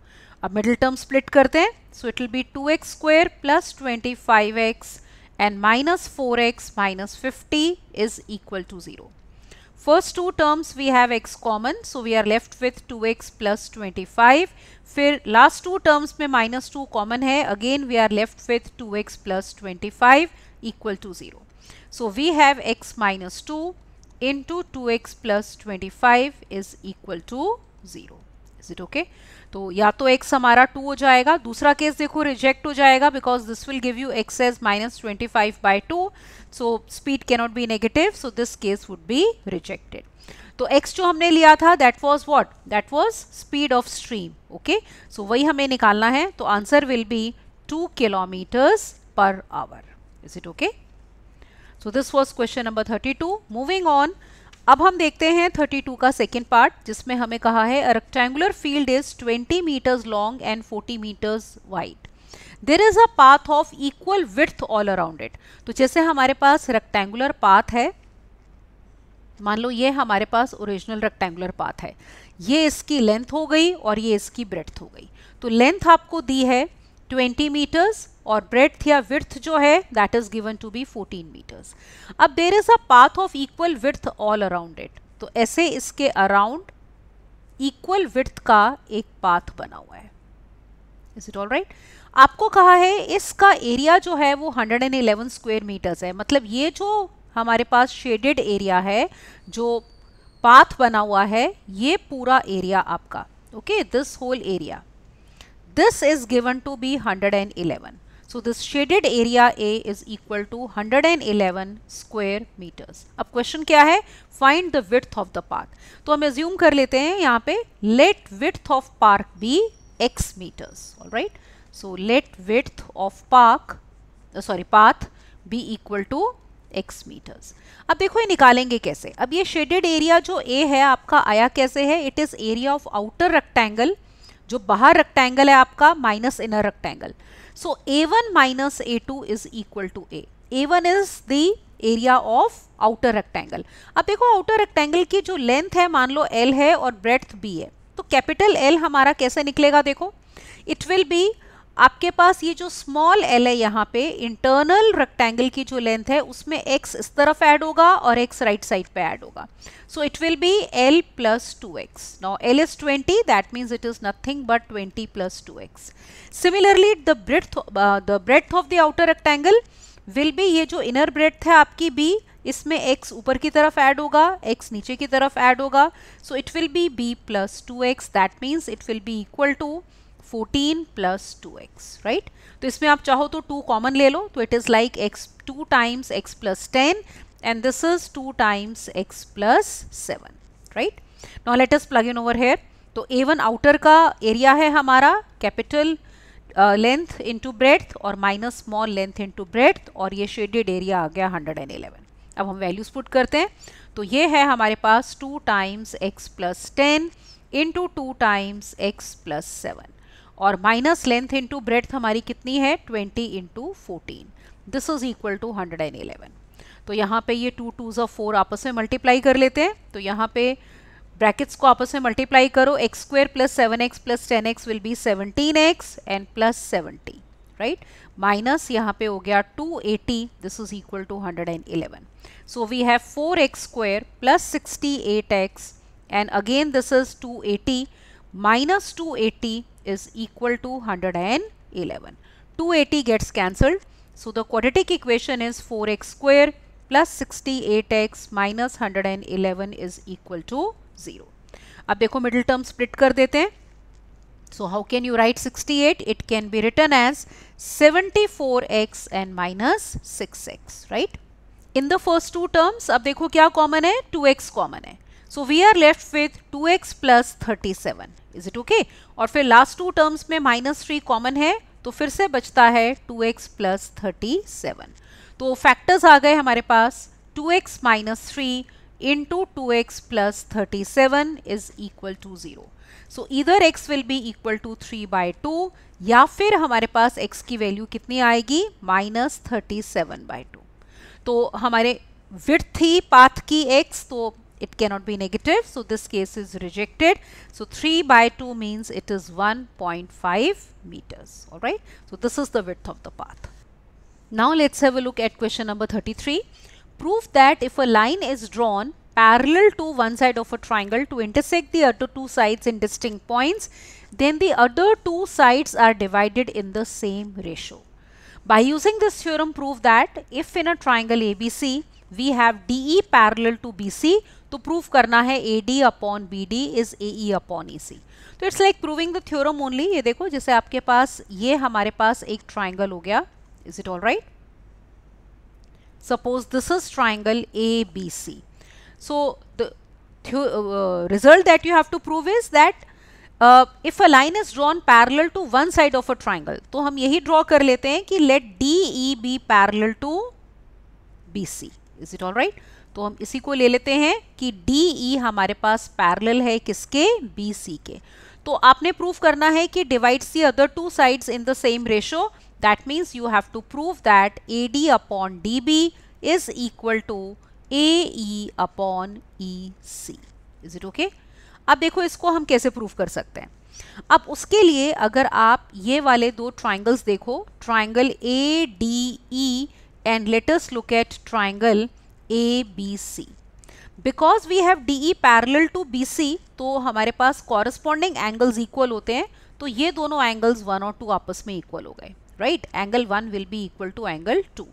A middle term split करते हैं So it will be 2x square 25 25x and 4x 50 is equal to 0 first two terms we have x common so we are left with two x plus twenty five फिर last two terms में minus two common है again we are left with two x plus twenty five equal to zero so we have x minus two into two x plus twenty five is equal to zero is it okay तो या तो x हमारा to हो जाएगा दूसरा case देखो reject हो जाएगा because this will give you x as minus twenty five by two so speed cannot be negative so this case would be rejected तो x जो हमने लिया था that was what that was speed of stream okay so वही हमें निकालना है तो answer will be two kilometres per hour is it okay so this was question number thirty two moving on अब हम देखते हैं थर्टी टू का सेकेंड पार्ट जिसमें हमें कहा है rectangular field is twenty metres long and forty metres wide there is a path of equal width all around it तो जैसे हमारे पास रेक्टेंगुलर पाथ है मान लो ये हमारे पास ओरिजिनल रेक्टेंगुलर पाथ है ये इसकी लेंथ हो गई और ये इसकी ब्रेथ हो गई तो लेंथ आपको दी है 20 मीटर्स और ब्रेथ या विथ जो है that is given to be 14 metres अब there is a path of equal width all around it तो ऐसे इसके अराउंड इक्वल विथ का एक पाथ बना हुआ है इज इट ऑल राइट आपको कहा है इसका एरिया जो है वो 111 स्क्वायर मीटर्स है मतलब ये जो हमारे पास शेडेड एरिया है जो पाथ बना हुआ है ये पूरा एरिया आपका okay this whole area this is given to be 111 so this shaded area A is equal to hundred and 111 square metres अब क्वेश्चन क्या है find the width of the park तो हम एज्यूम कर लेते हैं यहाँ पे let width of park be x metres all right So let width of park, uh, sorry path be equal to x meters. अब देखो ये निकालेंगे कैसे अब ये शेडेड एरिया जो ए है आपका आया कैसे है it is area of outer rectangle जो बाहर रेक्टेंगल है आपका minus inner rectangle so A one minus A two is equal to A A one is the area of outer rectangle अब देखो आउटर रेक्टेंगल की जो लेंथ है मान लो एल है और ब्रेथ बी है तो कैपिटल एल हमारा कैसे निकलेगा देखो इट विल बी आपके पास ये जो स्मॉल एल है यहाँ पे इंटरनल रेक्टेंगल की जो लेंथ है उसमें एक्स इस तरफ ऐड होगा और एक्स राइट साइड पे ऐड होगा so it will be l plus two x now l is twenty that means it is nothing but twenty plus two x similarly the breadth the breadth of the outer rectangle will be ये जो inner breath है आपकी B इसमें x ऊपर की तरफ add होगा x नीचे की तरफ ऐड होगा so it will be b plus two x that means it will be equal to fourteen plus two x right तो इसमें आप चाहो तो टू कॉमन ले लो तो it is like x two times x plus ten and this is two times x plus seven right now let is plug in over here तो A one outer का एरिया है हमारा capital length into breadth और minus small length into breadth और ये shaded area आ गया hundred and eleven अब हम वैल्यूज पुट करते हैं तो ये है हमारे पास two times x plus ten into two times x plus seven और माइनस लेंथ इंटू ब्रेथ हमारी कितनी है 20 into fourteen this is equal to 111 तो यहाँ पे ये टू टूज ऑफ फोर आपस में मल्टीप्लाई कर लेते हैं तो यहाँ पे ब्रैकेट्स को आपस में मल्टीप्लाई करो x square plus seven x plus ten x will be seventeen x and plus seventy right minus यहाँ पे हो गया two eighty this is equal to hundred and eleven so we have four x square plus sixty eight x and again this is two eighty two eighty is equal to 111. 280 gets cancelled. So the quadratic equation is 4x square plus 68x minus 111 is equal to 0. अब देखो middle term split कर देते हैं. So how can you write 68? It can be written as 74x and minus 6x, right? In the first two terms, अब देखो क्या common है? 2x common है. So we are left with 2x plus 37. Is it okay और फिर last two terms में minus three common है तो फिर से बचता है two x plus thirty seven तो फैक्टर्स आ गए हमारे पास two x minus three into 2x plus 37 is equal to zero so इधर x will be equal to 3 by two या फिर हमारे पास x की वैल्यू कितनी आएगी minus thirty seven by two तो हमारे विथ थी पाथ की x तो it cannot be negative so this case is rejected so 3 by 2 means it is 1.5 meters all right so this is the width of the path now let's have a look at question number 33 prove that if a line is drawn parallel to one side of a triangle to intersect the other two sides in distinct points then the other two sides are divided in the same ratio by using this theorem prove that if in a triangle ABC we have DE parallel to BC तो proof करना है A D upon B D is A upon E C तो it's like proving the theorem only ये देखो जैसे आपके पास ये हमारे पास एक ट्राइंगल हो गया is it all right suppose this is triangle A B C so the result that you have to prove is that if a line is drawn parallel to one side of a triangle तो हम यही draw कर लेते हैं कि let D E be parallel to B C is it all right तो हम इसी को ले लेते हैं कि डी ई e हमारे पास पैरेलल है किसके बी सी के तो आपने प्रूव करना है कि divides the other two sides in the same ratio that means you have to prove that A D upon D B is equal to A E upon E C is it okay अब देखो इसको हम कैसे prove कर सकते हैं अब उसके लिए अगर आप ये वाले दो ट्राइंगल्स देखो triangle A D E and let's look at triangle A B C because we have D E parallel to B C तो हमारे पास कॉरस्पॉन्डिंग एंगल्स इक्वल होते हैं तो ये दोनों एंगल्स वन और टू आपस में इक्वल हो गए right angle one will be equal to angle two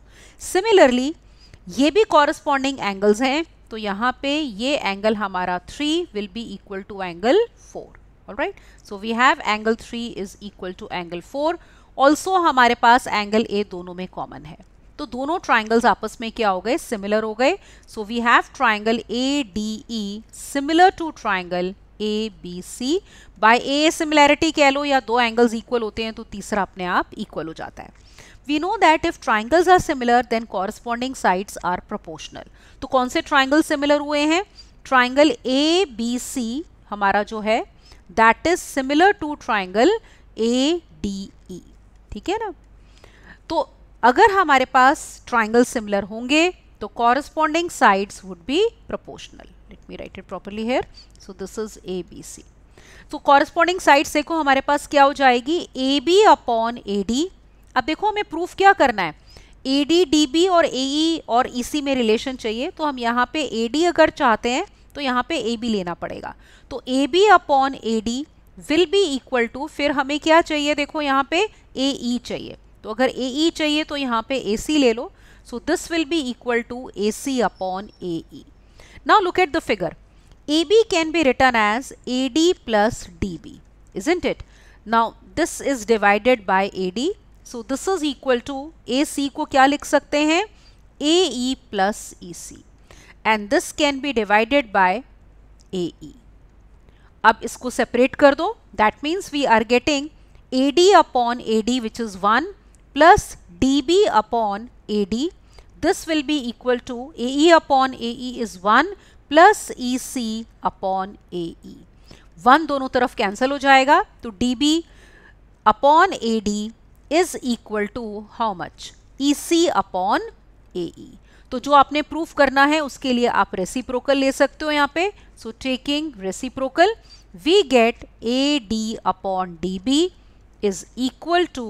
similarly ये भी कॉरस्पॉन्डिंग एंगल्स हैं तो यहाँ पे ये एंगल हमारा three will be equal to angle four all right so we have angle three is equal to angle four also हमारे पास एंगल ए दोनों में कॉमन है तो दोनों ट्राइंगल्स आपस में क्या हो गए सिमिलर हो गए so we have triangle A D E similar to triangle A B C by A similarity कह लो या दो एंगल्स इक्वल होते हैं तो तीसरा अपने आप इक्वल हो जाता है we know that if triangles are similar then corresponding sides are proportional तो कौन से ट्राइंगल सिमिलर हुए हैं ट्राइंगल ए बी सी हमारा जो है that is similar to triangle A D E ठीक है ना तो अगर हमारे पास ट्राइंगल सिमिलर होंगे तो corresponding sides would be proportional let me write it properly here so this is A B C तो कॉरस्पॉन्डिंग साइड्स देखो हमारे पास क्या हो जाएगी A B upon A D अब देखो हमें प्रूफ क्या करना है ए डी डी बी और ए ई e और ई e, सी में रिलेशन चाहिए तो हम यहाँ पे ए डी अगर चाहते हैं तो यहाँ पे ए बी लेना पड़ेगा तो A B upon A D will be equal to फिर हमें क्या चाहिए देखो यहाँ पे ए ई e चाहिए तो अगर ए ई e चाहिए तो यहाँ पे ए सी ले लो so this will be equal to A C upon A E now look at the figure A B can be written as A D plus D B isn't it now this is divided by A D so this is equal to A C को क्या लिख सकते हैं A plus E C and this can be divided by A E अब इसको separate कर दो that means we are getting A D upon A D which is one plus DB upon AD. This will be equal to AE upon AE is 1 plus EC upon AE. 1 दोनों तरफ cancel हो जाएगा तो DB upon AD is equal to how much? EC upon AE. तो जो आपने proof करना है उसके लिए आप रेसिप्रोकल ले सकते हो यहाँ पे so taking reciprocal we get A D upon D B is equal to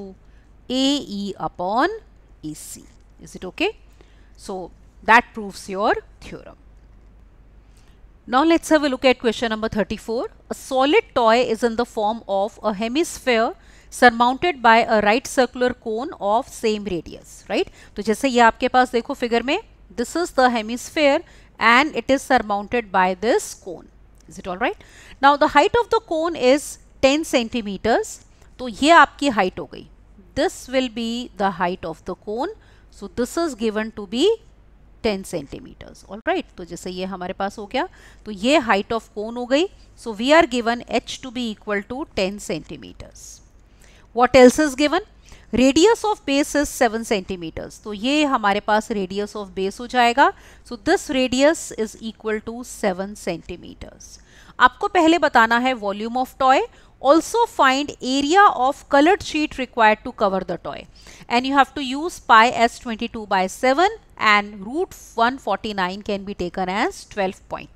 AE upon AC. Is it okay? So that proves your theorem. Now let's have a look at question number 34. A solid toy is in the form of a hemisphere surmounted by a right circular cone of same radius, right? तो जैसे ये you have देखो figure. में this is the hemisphere and it is surmounted by this cone. Is it all right? Now the height of the cone is 10 centimeters. So, this is your height हो गई this will be the height of the cone so this is given to be 10 centimetres all right तो जैसे ये हमारे पास हो गया तो ये हाइट ऑफ कोन हो गई so we are given h to be equal to 10 centimetres what else is given radius of base is 7 centimetres तो ये हमारे पास रेडियस ऑफ बेस हो जाएगा so this radius is equal to 7 centimetres आपको पहले बताना है volume of toy also find area of colored sheet required to cover the toy and you have to use pi as 22 by 7 and root 149 can be taken as 12.2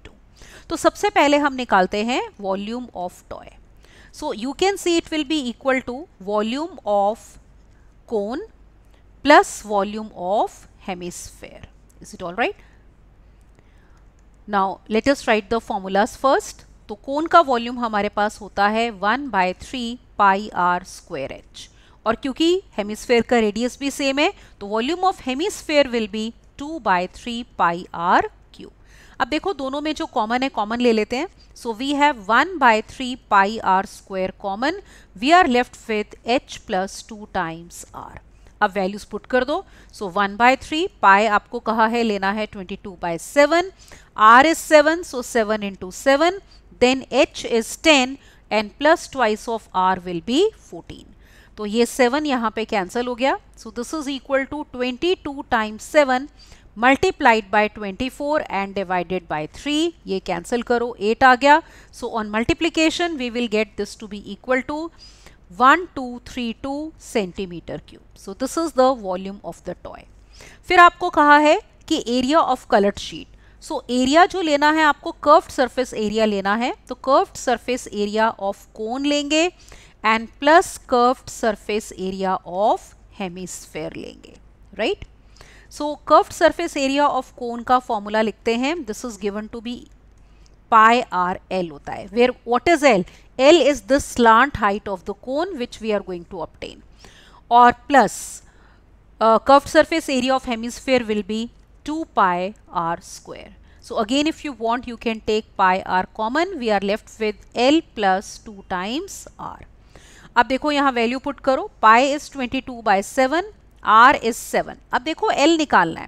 so sabse pehle hum nikalte hain volume of toy so you can see it will be equal to volume of cone plus volume of hemisphere is it all right now let us write the formulas first तो कोन का volume हमारे पास होता है one by three pi r square h और क्योंकि hemisphere का radius भी सेम है तो volume of hemisphere will be two by three pi r cube अब देखो दोनों में जो कॉमन है कॉमन ले लेते हैं so we have one by three pi are square common we are left with h plus two times r अब वैल्यूज पुट कर दो so one by three pi आपको कहा है लेना है twenty two by seven r is seven so seven into seven then h is 10 and plus twice of r will be 14. तो ये 7 यहाँ पे कैंसिल हो गया so this is equal to 22 two time seven multiplied twenty 24 and divided by 3 ये cancel करो 8 आ गया so on multiplication we will get this to be equal to 1232 centimetre cube so this is the volume of the toy फिर आपको कहा है कि area of coloured sheet so so, area जो लेना है आपको कर्व्ड सरफेस एरिया लेना है तो curved surface area of cone लेंगे and plus curved surface area of hemisphere लेंगे right so curved surface area of cone का फॉर्मूला लिखते हैं this is given to be pi r l होता है where what is l l is the slant height of the cone which we are going to obtain और plus curved surface area of hemisphere will be 2 pi r square. So again if you want you can take pi r common we are left with L plus 2 times r. अब देखो यहाँ value put करो pi is 22 two by seven r is seven अब देखो l निकालना है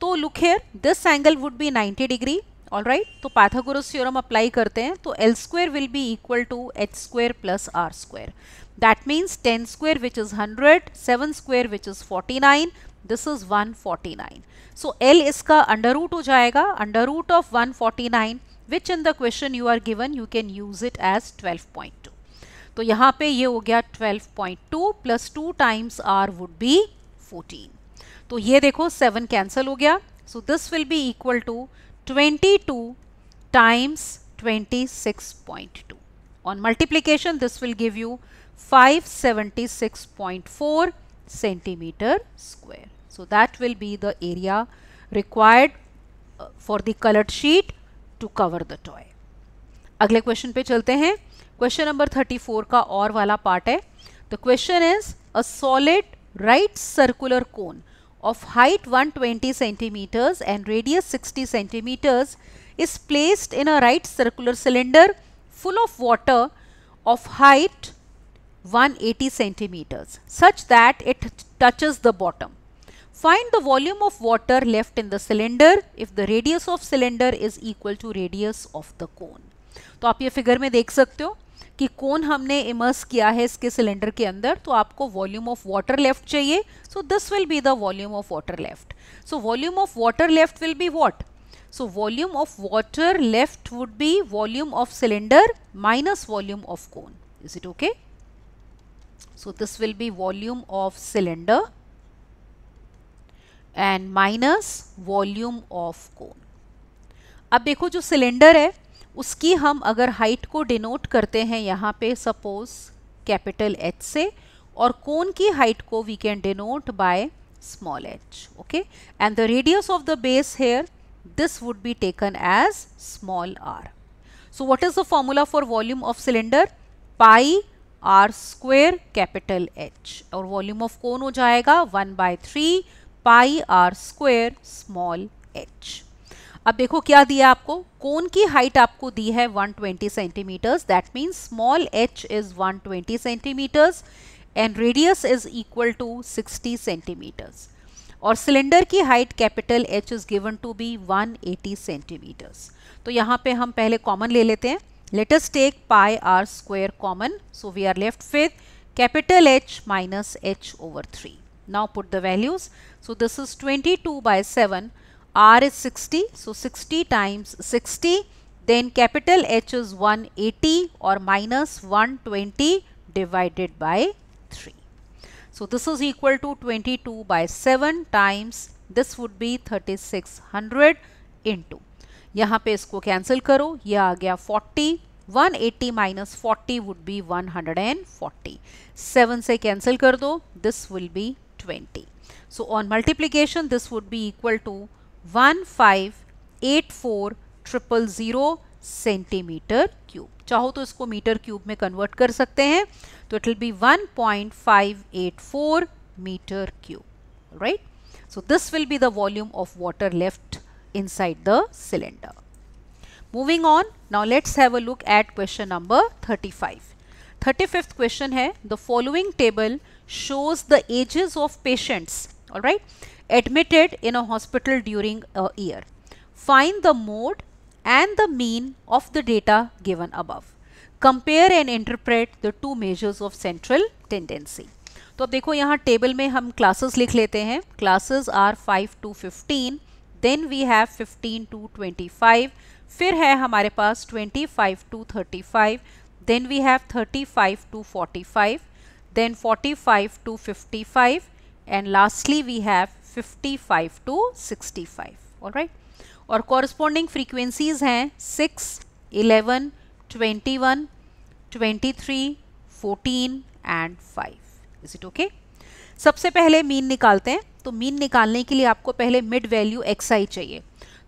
तो look here this angle would be 90 degree all right तो पाथागोरस थ्योरम अप्लाई करते हैं तो l square will be equal to h square plus r square that means ten square which is hundred seven square which is forty nine this is 149 so so, l इसका under root हो जाएगा under root of 149 forty which in the question you are given you can use it as 12.2 तो यहां पे ये हो गया twelve point two plus two times r would be fourteen तो ये देखो सेवन कैंसल हो गया so this will be equal to twenty two times twenty six two on multiplication this will give you five seventy six point four centimetre square So that will be the area required uh, for the colored sheet to cover the toy. agle question pe chalte hain question number 34 ka aur wala part hai the question is a solid right circular cone of height 120 cm and radius 60 cm is placed in a right circular cylinder full of water of height 180 cm such that it touches the bottom. Find the volume of water left in the cylinder if the radius of cylinder is equal to radius of the cone. तो आप ये figure में देख सकते हो कि कौन हमने इमर्स किया है इसके सिलेंडर के अंदर तो आपको वॉल्यूम ऑफ वाटर लेफ्ट चाहिए so this will be the volume of water left so volume of water left will be what so volume of water left would be volume of cylinder minus volume of cone is it okay so this will be volume of cylinder and minus volume of cone अब देखो जो cylinder है उसकी हम अगर height को denote करते हैं यहाँ पे सपोज कैपिटल एच से और कोन की हाइट को we can denote by small h okay and the radius of the base here this would be taken as small r so what is the formula for volume of cylinder pi are square capital H और volume of cone हो जाएगा one by three pi are square small h अब देखो क्या दिया आपको कोन की height आपको दी है 120 centimetres that means small h is 120 centimetres and radius is equal to 60 centimetres और सिलेंडर की height capital H is given to be 180 centimetres तो यहाँ पे हम पहले कॉमन ले लेते हैं let's take pi are square common so we are left with capital H minus h over three Now put the values. So this is 22 by 7. R is 60. So 60 times 60. Then capital H is 180 or minus 120 divided by 3. So this is equal to 22 by 7 times this would be 3600 into. यहाँ पे इसको cancel करो ये आ गया 40 180 40 would be 140 7 से cancel कर दो This will be twenty. So on multiplication this would be equal to one five eight four triple zero centimeter cube. चाहो तो इसको meter cube में convert कर सकते हैं तो it will be one point five eight four meter cube. Right? So this will be the volume of water left inside the cylinder. Moving on, now let's have a look at question number thirty-five. Thirty-fifth question है, the following table shows the ages of patients all right admitted in a hospital during a year find the mode and the mean of the data given above compare and interpret the two measures of central tendency तो अब देखो यहाँ table में हम classes लिख लेते हैं classes are 5 to 15 then we have 15 to 25 फिर है हमारे पास 25 to 35 then we have 35 to 45 then 45 to 55 and lastly we have 55 to 65 all right और corresponding frequencies हैं 6 11 21 23 14 and 5 is it okay सबसे पहले मीन निकालते हैं तो मीन निकालने के लिए आपको पहले मिड वैल्यू एक्स आई चाहिए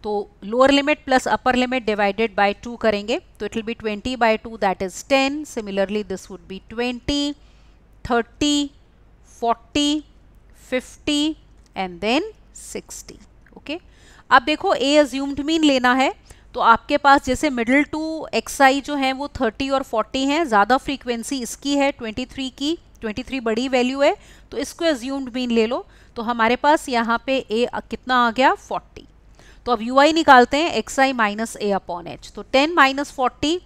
तो lower limit plus upper limit divided by two करेंगे तो it will be twenty by two that is ten similarly this would be twenty thirty forty fifty and then sixty okay अब देखो ए assumed mean लेना है तो आपके पास जैसे middle to आई जो है वो थर्टी और फोर्टी हैं ज़्यादा फ्रीक्वेंसी इसकी है ट्वेंटी थ्री की ट्वेंटी थ्री बड़ी वैल्यू है तो इसको एज्यूम्ड मीन ले लो तो हमारे पास यहाँ पे ए कितना आ गया फोर्टी तो अब यू आई निकालते हैं x i minus a upon h तो ten minus forty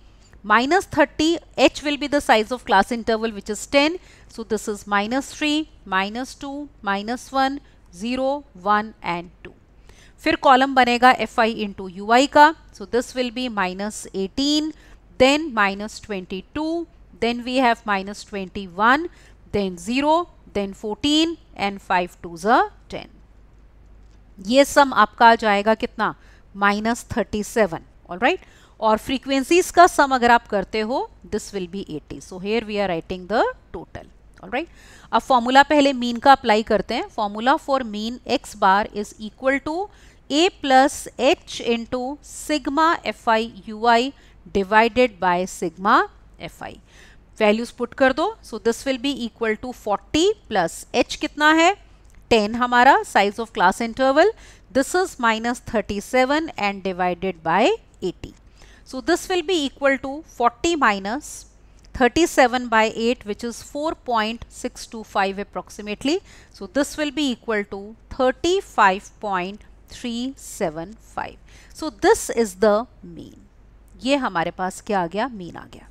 minus thirty h will be the size of class interval which is ten So this is minus 3, minus 2, minus 1, 0, 1 and 2. फिर column बनेगा f i into u i का so this will be minus eighteen then minus twenty two then we have minus twenty one then zero then fourteen and five two ज़ ten ये sum आपका आ जाएगा कितना minus thirty seven all right और frequencies का sum अगर आप करते हो this will be eighty so here we are writing the total all right अब फॉर्मूला पहले मीन का अप्लाई करते हैं formula for mean x bar is equal to a plus h into sigma f i u i divided by sigma f i values put कर दो so this will be equal to 40 plus h कितना है 10 हमारा size of class interval this is minus 37 and divided by 80 so this will be equal to 40 minus 37 by 8 which is 4.625 approximately. So this will be equal to 35.375. So this is the mean. ये हमारे पास क्या आ गया mean आ गया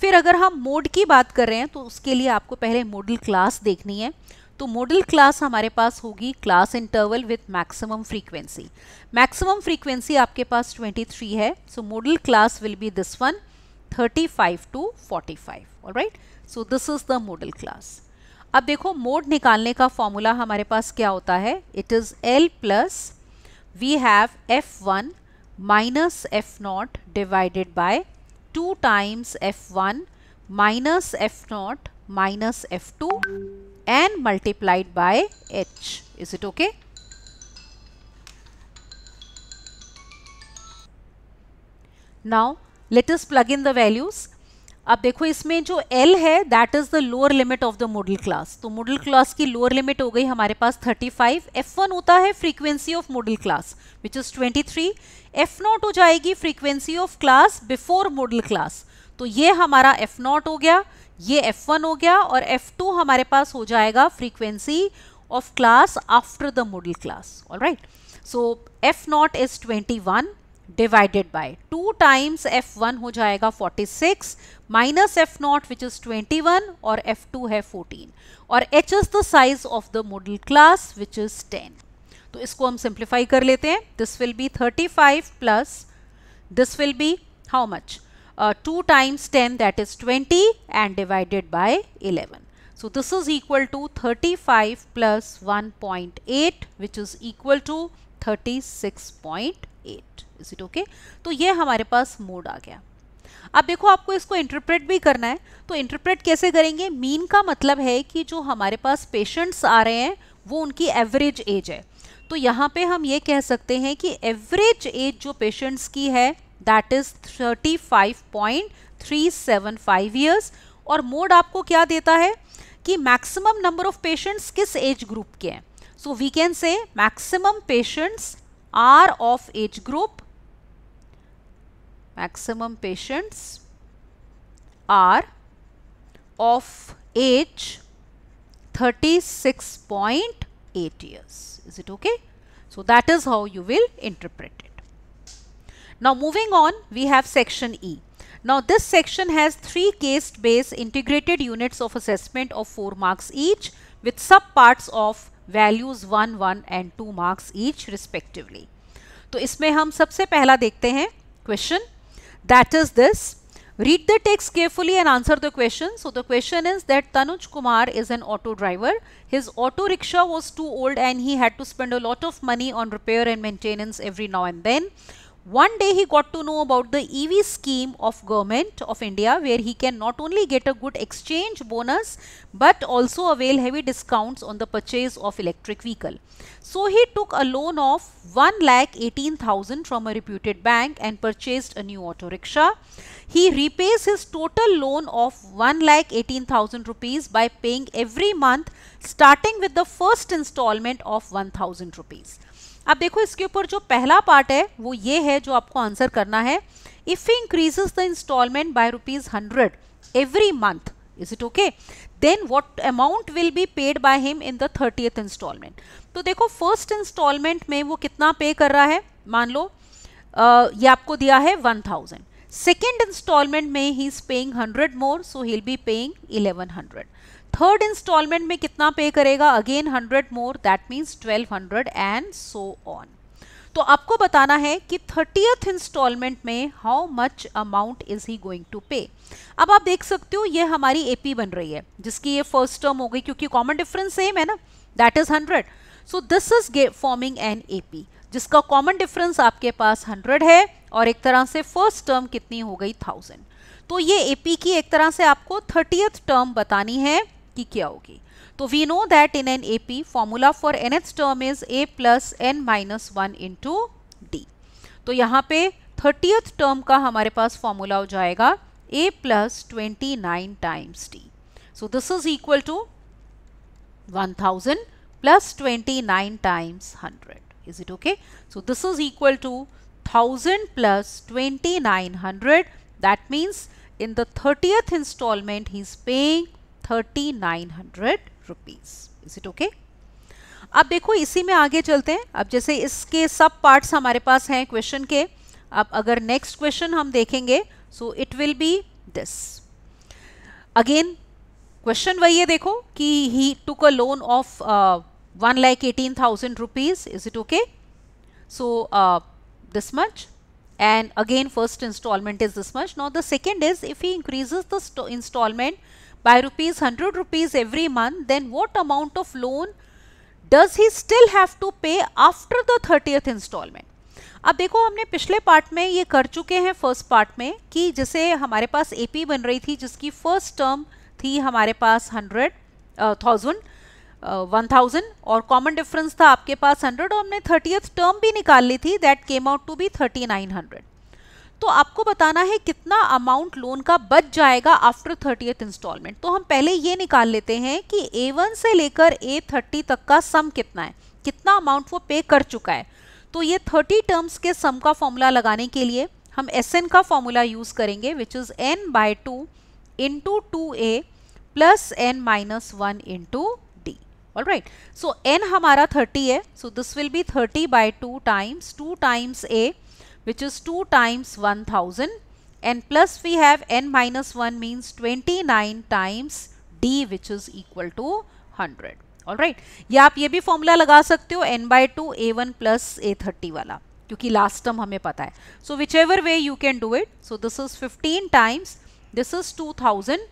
फिर अगर हम mode की बात कर रहे हैं तो उसके लिए आपको पहले मॉडल क्लास देखनी है तो मॉडल क्लास हमारे पास होगी class interval with maximum frequency maximum frequency आपके पास 23 है so modal class will be this one 35 to 45 right so this is the modal class अब देखो मोड निकालने का फॉर्मूला हमारे पास क्या होता है it is l plus we have f one minus f nought divided by two times f one minus f nought minus f two and multiplied by h is it okay now let us plug in the values अब देखो इसमें जो L है that is the lower limit of the modal class तो modal class की lower limit हो गई हमारे पास 35 F1 होता है frequency of modal class which is 23 F0 हो जाएगी frequency of class before modal class तो ये हमारा F0 हो गया ये F1 हो गया और F2 हमारे पास हो जाएगा frequency of class after the modal class all right so nought is one divided by 2 times F1 हो जाएगा 46 minus F0 which is 21 और F2 है 14 और H is the size of the model class which is 10 तो इसको हम simplify कर लेते हैं this will be 35 plus this will be how much uh, 2 times 10 that is 20 and divided by 11 so this is equal to 35 plus 1.8 which is equal to 36.8 is it okay तो ये हमारे पास mode आ गया अब देखो आपको इसको इंटरप्रेट भी करना है तो इंटरप्रेट कैसे करेंगे मीन का मतलब है कि जो हमारे पास पेशेंट्स आ रहे हैं वो उनकी एवरेज एज है तो यहाँ पे हम ये कह सकते हैं कि एवरेज एज जो पेशेंट्स की है दैट इज़ 35.375 फाइव ईयर्स और मोड आपको क्या देता है कि मैक्सिमम नंबर ऑफ पेशेंट्स किस एज ग्रुप के हैं so we can say maximum patients are of age group maximum patients are of age 36.8 years. Is it okay? So that is how you will interpret it. Now moving on, we have section E. Now this section has three case-based integrated units of assessment of 4 marks each with subparts of values 1, 1 and 2 marks each respectively. So इसमें हम सबसे पहला question. That is this. Read the text carefully and answer the question. So the question is that Tanuj Kumar is an auto driver. His auto rickshaw was too old and he had to spend a lot of money on repair and maintenance every now and then. One day he got to know about the EV scheme of government of India where he can not only get a good exchange bonus but also avail heavy discounts on the purchase of electric vehicle. So he took a loan of 1,18,000 from a reputed bank and purchased a new auto rickshaw. He repays his total loan of 1,18,000 rupees by paying every month starting with the first installment of 1,000 rupees. अब देखो इसके ऊपर जो पहला part है वो ये है जो आपको आंसर करना है if increases the instalment by rupees hundred every month is it okay then what amount will be paid by him in the thirty instalment तो देखो फर्स्ट इंस्टॉलमेंट में वो कितना पे कर रहा है मान लो uh, ये आपको दिया है वन थाउजेंड सेकेंड इंस्टॉलमेंट में he is paying hundred more so he will be paying eleven hundred third instalment में कितना पे करेगा again hundred more that means twelve hundred and so on तो आपको बताना है कि थर्टीथ इंस्टॉलमेंट में how much amount is he going to pay अब आप देख सकते हो ये हमारी एपी बन रही है जिसकी ये फर्स्ट टर्म हो गई क्योंकि कॉमन डिफरेंस सेम है ना that is hundred so this is forming an A जिसका कॉमन डिफरेंस आपके पास हंड्रेड है और एक तरह से फर्स्ट टर्म कितनी हो गई थाउजेंड तो ये एपी की एक तरह से आपको थर्टीथ टर्म बतानी है की क्या होगी तो we know that in an A P formula for nth term is a plus N minus one into d तो यहाँ पे थर्टीथ टर्म का हमारे पास फॉर्मूला हो जाएगा a plus twenty nine times d so this is equal to one thousand times hundred is it okay so this is equal to thousand plus twenty nine hundred that means in the 30th instalment he is paying thirty nine hundred rupees is it okay अब देखो इसी में आगे चलते हैं अब जैसे इसके सब पार्ट्स हमारे पास हैं क्वेश्चन के अब अगर नेक्स्ट क्वेश्चन हम देखेंगे so it will be this again question वही है देखो कि he took a loan of one lakh eighteen thousand rupees is it okay so this much and again first instalment is this much not the second is if he increases the instalment by rupees 100 rupees every month, then what amount of loan does he still have to pay after the 30th installment? अब देखो हमने पिछले part में ये कर चुके हैं first part में कि जैसे हमारे पास एपी बन रही थी जिसकी फर्स्ट टर्म थी हमारे पास हंड्रेड थाउजेंड वन थाउजेंड और कॉमन डिफरेंस था आपके पास हंड्रेड और हमने थर्टीथ टर्म भी निकाल ली थी that came out to be thirty nine hundred तो आपको बताना है कितना अमाउंट लोन का बच जाएगा आफ्टर थर्टीथ इंस्टॉलमेंट तो हम पहले ये निकाल लेते हैं कि ए वन से लेकर ए थर्टी तक का सम कितना है कितना अमाउंट वो पे कर चुका है तो ये थर्टी टर्म्स के सम का फॉर्मूला लगाने के लिए हम एस एन का फॉर्मूला यूज़ करेंगे which is n by two into two a plus N minus one into d all right so n हमारा थर्टी है so this will be thirty by two times two times a which is 2 times 1000 and plus we have n minus 1 means 29 times d which is equal to 100. Alright, ya aap ye bhi formula laga sakte ho n by 2 a1 plus a30 wala kyunki last term hume pata hai. So whichever way you can do it, so this is 15 times, this is 2000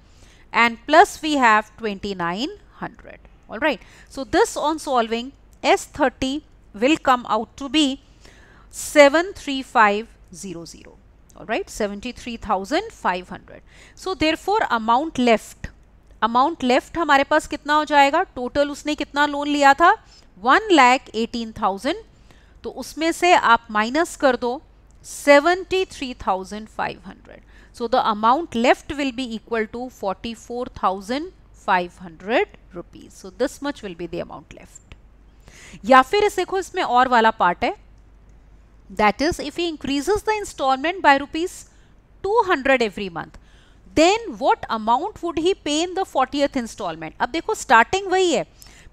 and plus we have 2900. Alright, so this on solving S30 will come out to be 73500 all right 73500 so therefore amount left amount left हमारे पास कितना हो जाएगा total उसने कितना loan लिया था one lakh eighteen thousand तो उसमें से आप माइनस कर दो seventy three thousand five hundred so the amount left will be equal to forty four thousand five hundred rupees so this much will be the amount left या फिर इस देखो इसमें और वाला पार्ट है That is if he increases the installment by rupees 200 every month then what amount would he pay in the 40th installment? ab dekho starting wahi hai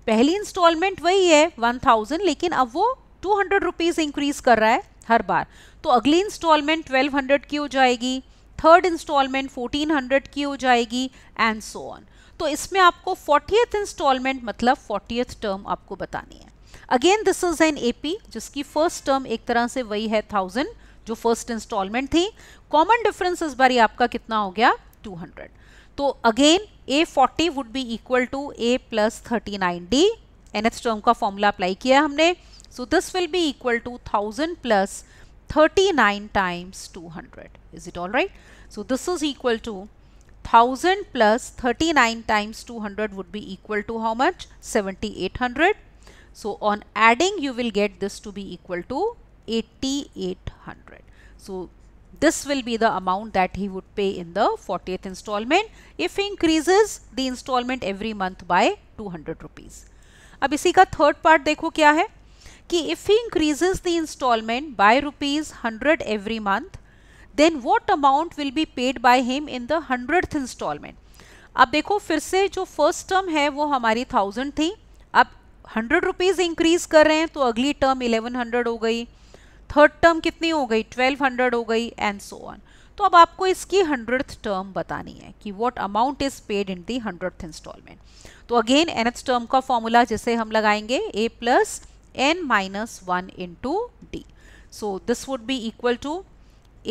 pehli installment wahi hai 1000 lekin ab wo 200 rupees increase kar raha hai har bar to agli installment 1200 ki ho jayegi third instalment 1400 की हो जाएगी and so on तो इसमें आपको 40th instalment मतलब 40th term आपको बतानी है again this is an P जिसकी फर्स्ट टर्म एक तरह से वही है थाउजेंड जो फर्स्ट इंस्टॉलमेंट थी कॉमन डिफरेंस इस बारी आपका कितना हो गया 200 तो again a forty would be equal to a plus thirty nine d h term का फॉर्मूला अप्लाई किया हमने so this will be equal to thousand plus thirty nine times two hundred is it all right so this is equal to 1000 plus 39 times 200 would to how much seventy eight 7800 So on adding you will get this to be equal to 8800. So this will be the amount that he would pay in the 40th installment if he increases the installment every month by 200 rupees. अब इसी का third part देखो क्या है कि if he increases the installment by rupees hundred every month, then what amount will be paid by him in the hundred installment? अब देखो फिर से जो first term है वो हमारी थाउजेंड थी अब हंड्रेड रुपीज़ इंक्रीज कर रहे हैं तो अगली टर्म इलेवन हंड्रेड हो गई थर्ड टर्म कितनी हो गई ट्वेल्व हंड्रेड हो गई एंड सो ऑन तो अब आपको इसकी हंड्रेड टर्म बतानी है कि what amount is paid in the hundred instalment तो अगेन एन एच टर्म का फॉर्मूला जैसे हम लगाएंगे a plus N minus one into d so this would be equal to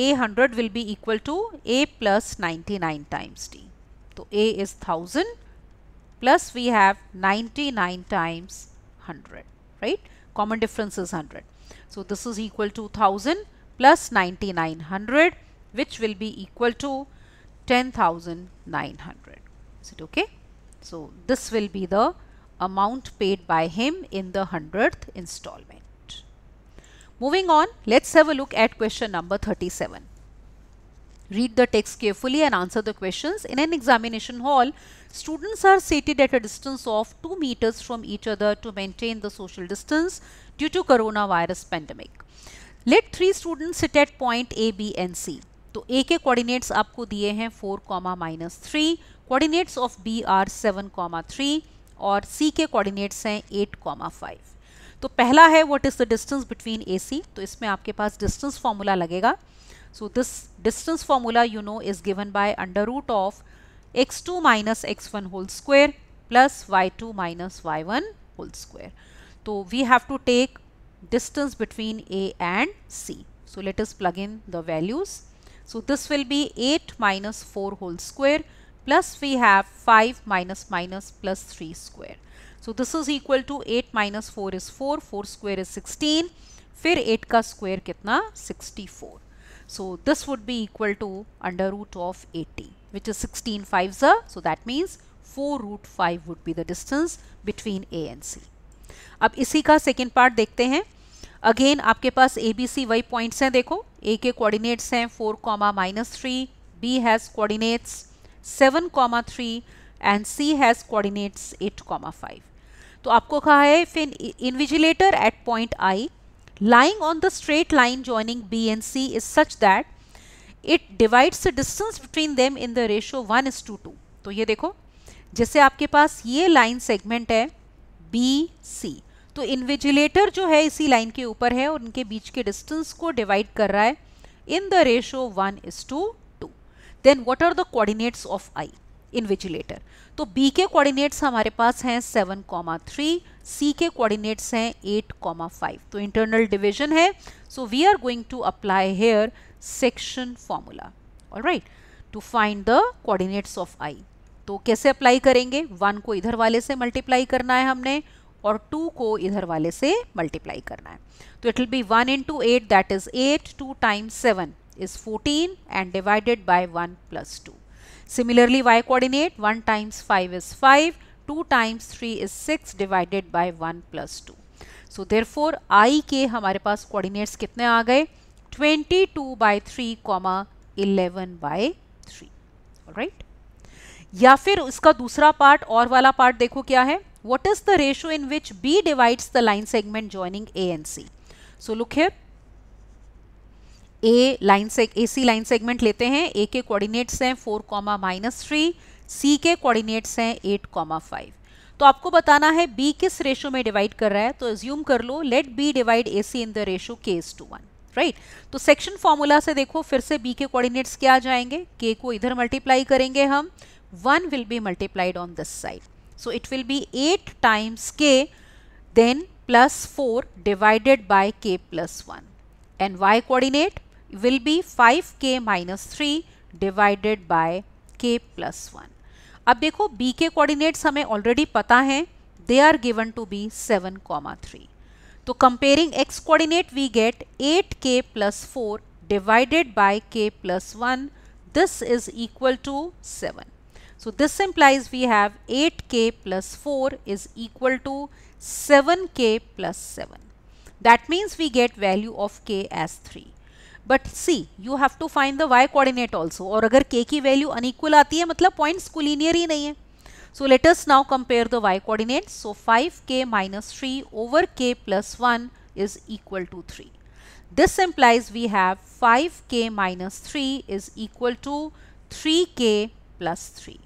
a hundred will be equal to a plus ninety nine times d तो a is thousand plus we have ninety nine times 100 right common difference is 100 so this is equal to 1000 plus 9900 which will be equal to 10900 is it okay so this will be the amount paid by him in the 100th installment Moving on, let's have a look at question number 37. Read the text carefully and answer the questions. In an examination hall, Students are seated at a distance of 2 meters from each other to maintain the social distance due to corona virus pandemic. Let three students sit at point A, B and C. तो A के coordinates आपको दिए हैं 4 comma minus three coordinates of B are 7 comma three और C के coordinates हैं 8 comma five तो पहला है what is the distance between A C तो इसमें आपके पास डिस्टेंस फॉर्मूला लगेगा so this distance formula you know is given by under root of x two minus x one whole square plus Y two minus y one whole square तो we have to take distance between A and C. So let us plug in the values. So this will be 8 minus 4 whole square plus we have 5 minus minus plus 3 square. So this is equal to 8 minus 4 is 4, 4 square is 16, फिर 8 का square कितना 64. So this would be equal to under root of 80. which is 16 fives are. So that means 4 root 5 would be the distance between A and C. अब इसी का second part देखते हैं again आपके पास ए बी सी वही पॉइंट्स हैं देखो ए के कोऑर्डिनेट्स हैं four comma minus three B has coordinates seven comma three and C has coordinates eight comma five तो आपको कहा है find invigilator at point I lying on the straight line joining B and C is such that it divides the distance between them in the ratio one is to two तो ये देखो जैसे आपके पास ये लाइन सेगमेंट है B C तो invigilator जो है इसी लाइन के ऊपर है और उनके बीच के डिस्टेंस को डिवाइड कर रहा है in the ratio one is to two then what are the coordinates of I invigilator तो बी के कोऑर्डिनेट्स हमारे पास हैं सेवन कॉमा थ्री सी के कोऑर्डिनेट्स हैं एट कॉमा फाइव तो इंटरनल डिविजन है so we are going to apply here section formula और right to find the coordinates of I तो कैसे अप्लाई करेंगे वन को इधर वाले से मल्टीप्लाई करना है हमने और टू को इधर वाले से मल्टीप्लाई करना है तो it will be one into eight that is eight two times seven is fourteen and divided by one plus two similarly Y coordinate one times five is five two times three is six divided by one plus two so there therefore I के हमारे पास coordinates कितने आ गए twenty two by three comma eleven by three right या फिर उसका दूसरा पार्ट और वाला पार्ट देखो क्या है what is the ratio in which B divides the line segment joining A and C so look here. A line से ए सी लाइन सेगमेंट लेते हैं ए के कोऑर्डिनेट्स हैं four comma minus three C के coordinates हैं eight comma five तो आपको बताना है बी किस रेशो में डिवाइड कर रहा है तो एज्यूम कर लो let B divide A C in the ratio K is to one right right? तो सेक्शन फॉर्मूला से देखो फिर से बी के कोऑर्डिनेट्स क्या आ जाएंगे के को इधर मल्टीप्लाई करेंगे हम one will be multiplied on this side so it will be eight times K then plus four divided by K plus one and Y coordinate be five K minus three divided by K plus one अब देखो B के coordinates हमें already पता हैं they are given to be seven comma three तो comparing X coordinate we get 8k K plus four divided by K plus one this is equal to seven so this implies we have 8k K plus four is equal to seven K plus seven that means we get value of k as three but see you have to find the y coordinate also और अगर k की value unequal आती है मतलब points कुलीनियर ही नहीं है So let us now compare the y coordinates. So 5k minus 3 over k plus 1 is equal to 3. This implies we have 5k minus 3 is equal to 3k plus 3.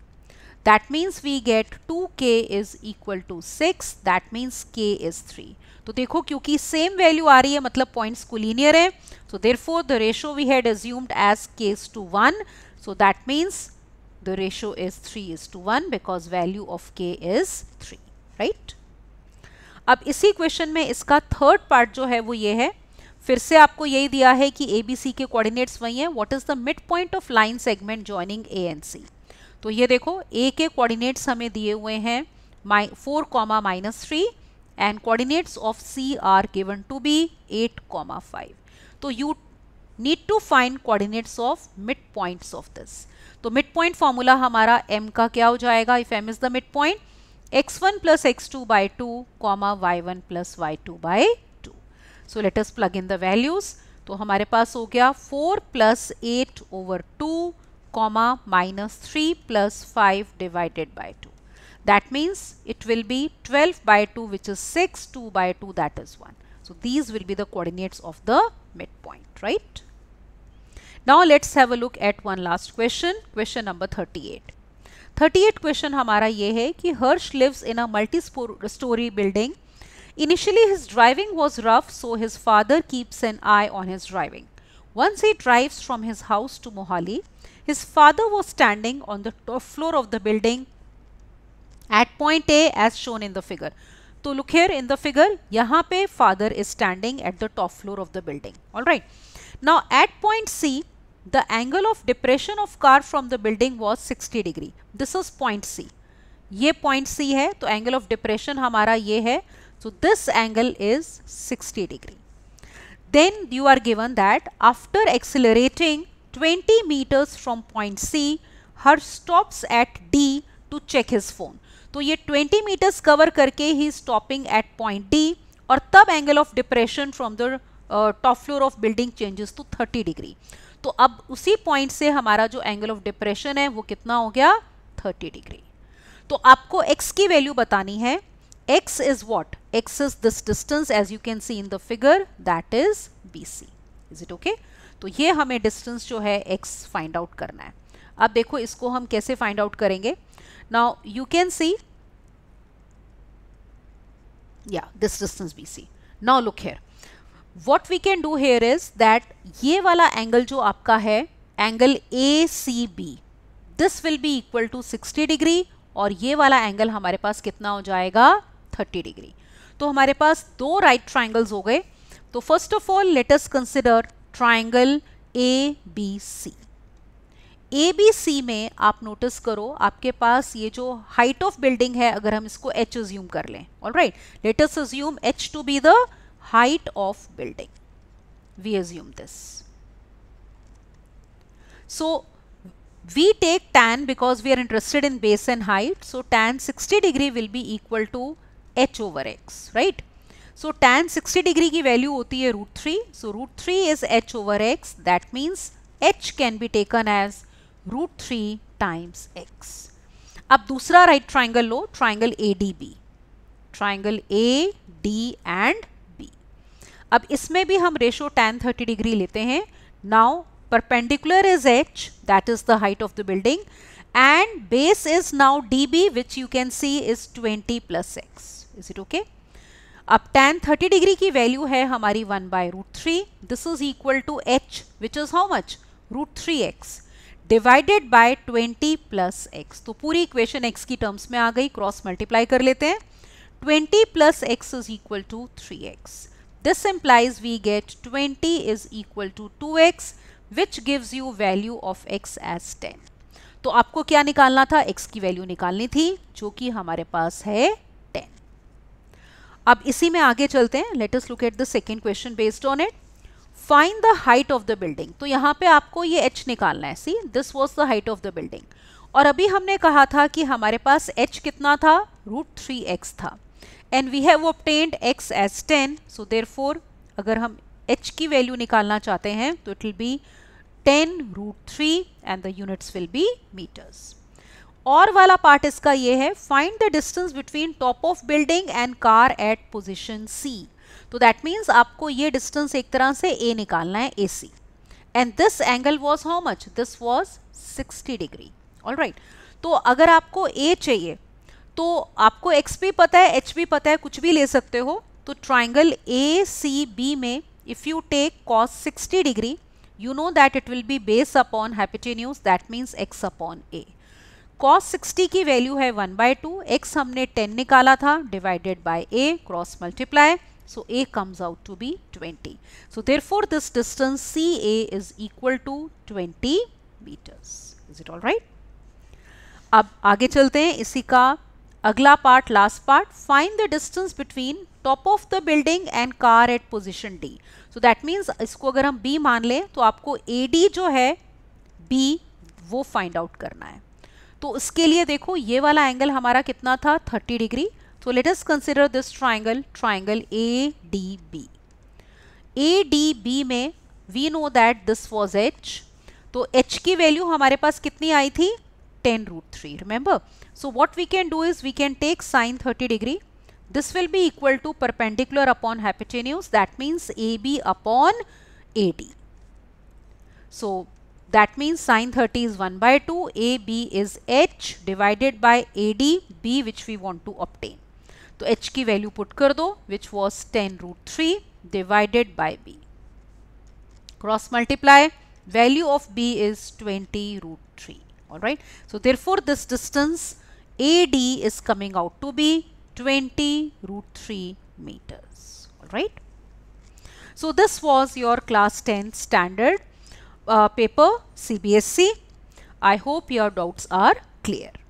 That means we get 2k is equal to 6. That means k is 3. So देखो क्योंकि same value आ रही है मतलब points को linear है So therefore the ratio we had assumed as k case to one so that the ratio is 3 is to 1 because value of k is 3 right अब इसी question में इसका थर्ड पार्ट जो है वो ये है फिर से आपको यही दिया है कि ए बी सी के कोऑर्डिनेट्स वही हैं what is the mid point of line segment joining A and C तो ये देखो ए के कोऑर्डिनेट्स हमें दिए हुए हैं my four comma minus three and coordinates of C are given to be eight comma five तो you need to find coordinates of mid points of this तो मिड पॉइंट फॉर्मूला हमारा एम का क्या हो जाएगा if M is the mid point X one plus X two by two comma Y one plus Y two by two so let's plug in the values तो हमारे पास हो गया four plus eight over two comma minus three plus five divided by two that means it will be twelve by two which is six two by two that is one so these will be the coordinates of the mid point right Now let's have a look at one last question, question number 38. 38 question, हमारा ये है कि Hirsch lives in a multi-storey building. Initially, his driving was rough, so his father keeps an eye on his driving. once he drives from his house to mohali his father was standing on the top floor of the building at point a as shown in the figure So look here in the figure यहाँ पे father is standing at the top floor of the building all right now at point c the angle of depression of car from the building was 60 degree. This is point C. ये point C है तो angle of depression हमारा ये है. So this angle is 60 degree. Then you are given that after accelerating 20 meters from point C, her stops at D to check his phone. तो ये 20 meters cover करके he is stopping at point D और तब angle of depression from the uh, top floor of building changes to 30 degree. तो अब उसी point से हमारा जो एंगल ऑफ डिप्रेशन है वो कितना हो गया 30 डिग्री तो आपको x की वैल्यू बतानी है x is what x is this distance as you can see in the figure that is B C is it okay तो ये हमें डिस्टेंस जो है x फाइंड आउट करना है अब देखो इसको हम कैसे फाइंड आउट करेंगे नाउ यू कैन सी या this distance B C now look here what we can do here is that ये वाला एंगल जो आपका है angle A C B this will be equal to 60 degree और ये वाला एंगल हमारे पास कितना हो जाएगा 30 डिग्री तो हमारे पास दो राइट ट्राइंगल्स हो गए तो first of all let's consider triangle A B C A B C में आप नोटिस करो आपके पास ये जो हाइट ऑफ बिल्डिंग है अगर हम इसको एच एज्यूम कर लें all right let's assume H to be the height of building. We assume this. So we take tan because we are interested in base and height. So tan 60 degree will be equal to h over x, right? So tan 60 degree ki value hoti hai root 3. So root 3 is h over x. That means h can be taken as root 3 times x. Ab dusra right triangle lo triangle ADB. Triangle A, D and अब इसमें भी हम ratio ten thirty degree लेते हैं now perpendicular is H that is the height of the building and base is now D B which you can see is twenty plus x is it okay अब tan thirty degree की value है हमारी one by root three this is equal to H which is how much root three X divided by twenty plus X तो पूरी equation x की terms में आ गई cross multiply कर लेते हैं twenty plus x is equal to three X This implies we get 20 is equal to 2x which gives you value of x as 10. तो आपको क्या निकालना था x की वैल्यू निकालनी थी जो कि हमारे पास है 10. अब इसी में आगे चलते हैं let us look at the second question based on it find the height of the building तो यहाँ पे आपको ये h निकालना है see this was the height of the building और अभी हमने कहा था कि हमारे पास h कितना था रूट थ्री एक्स था and we have obtained X as ten so there अगर हम एच की वैल्यू निकालना चाहते हैं तो it will be ten root three and the units will be meters और वाला पार्ट इसका ये है find the distance between top of building and car at position C तो दैट मीन्स आपको ये डिस्टेंस एक तरह से ए निकालना है A C and this angle was how much this was 60 degree all right तो अगर आपको ए चाहिए तो आपको एक्स भी पता है एच भी पता है कुछ भी ले सकते हो तो ट्राइंगल ए सी बी में if you take cos 60 degree you know that it will be base upon hypotenuse that means X upon A cos 60 की वैल्यू है 1 बाई टू एक्स हमने 10 निकाला था divided by A cross multiply so A comes out to be 20 so there therefore this distance C A is equal to 20 meters is it all right अब आगे चलते हैं इसी का अगला part last part find the distance between top of the building and car at position D so that means इसको अगर हम बी मान लें तो आपको ए डी जो है बी वो फाइंड आउट करना है तो इसके लिए देखो ये वाला एंगल हमारा कितना था 30 डिग्री तो let us consider this triangle triangle A D B A D B में we know that this was H तो एच की वैल्यू हमारे पास कितनी आई थी 10 root 3 remember so what we can do is we can take sine 30 degree this will be equal to perpendicular upon hypotenuse that means AB upon AD so that means sine 30 is 1 by 2 AB is H divided by AD B which we want to obtain So h की value put कर दो which was ten root three divided b Cross multiply. Value of b is 20 root 3 all right. So therefore this distance AD is coming out to be 20 root 3 meters all right. So this was your class 10 standard uh, paper CBSC. I hope your doubts are clear.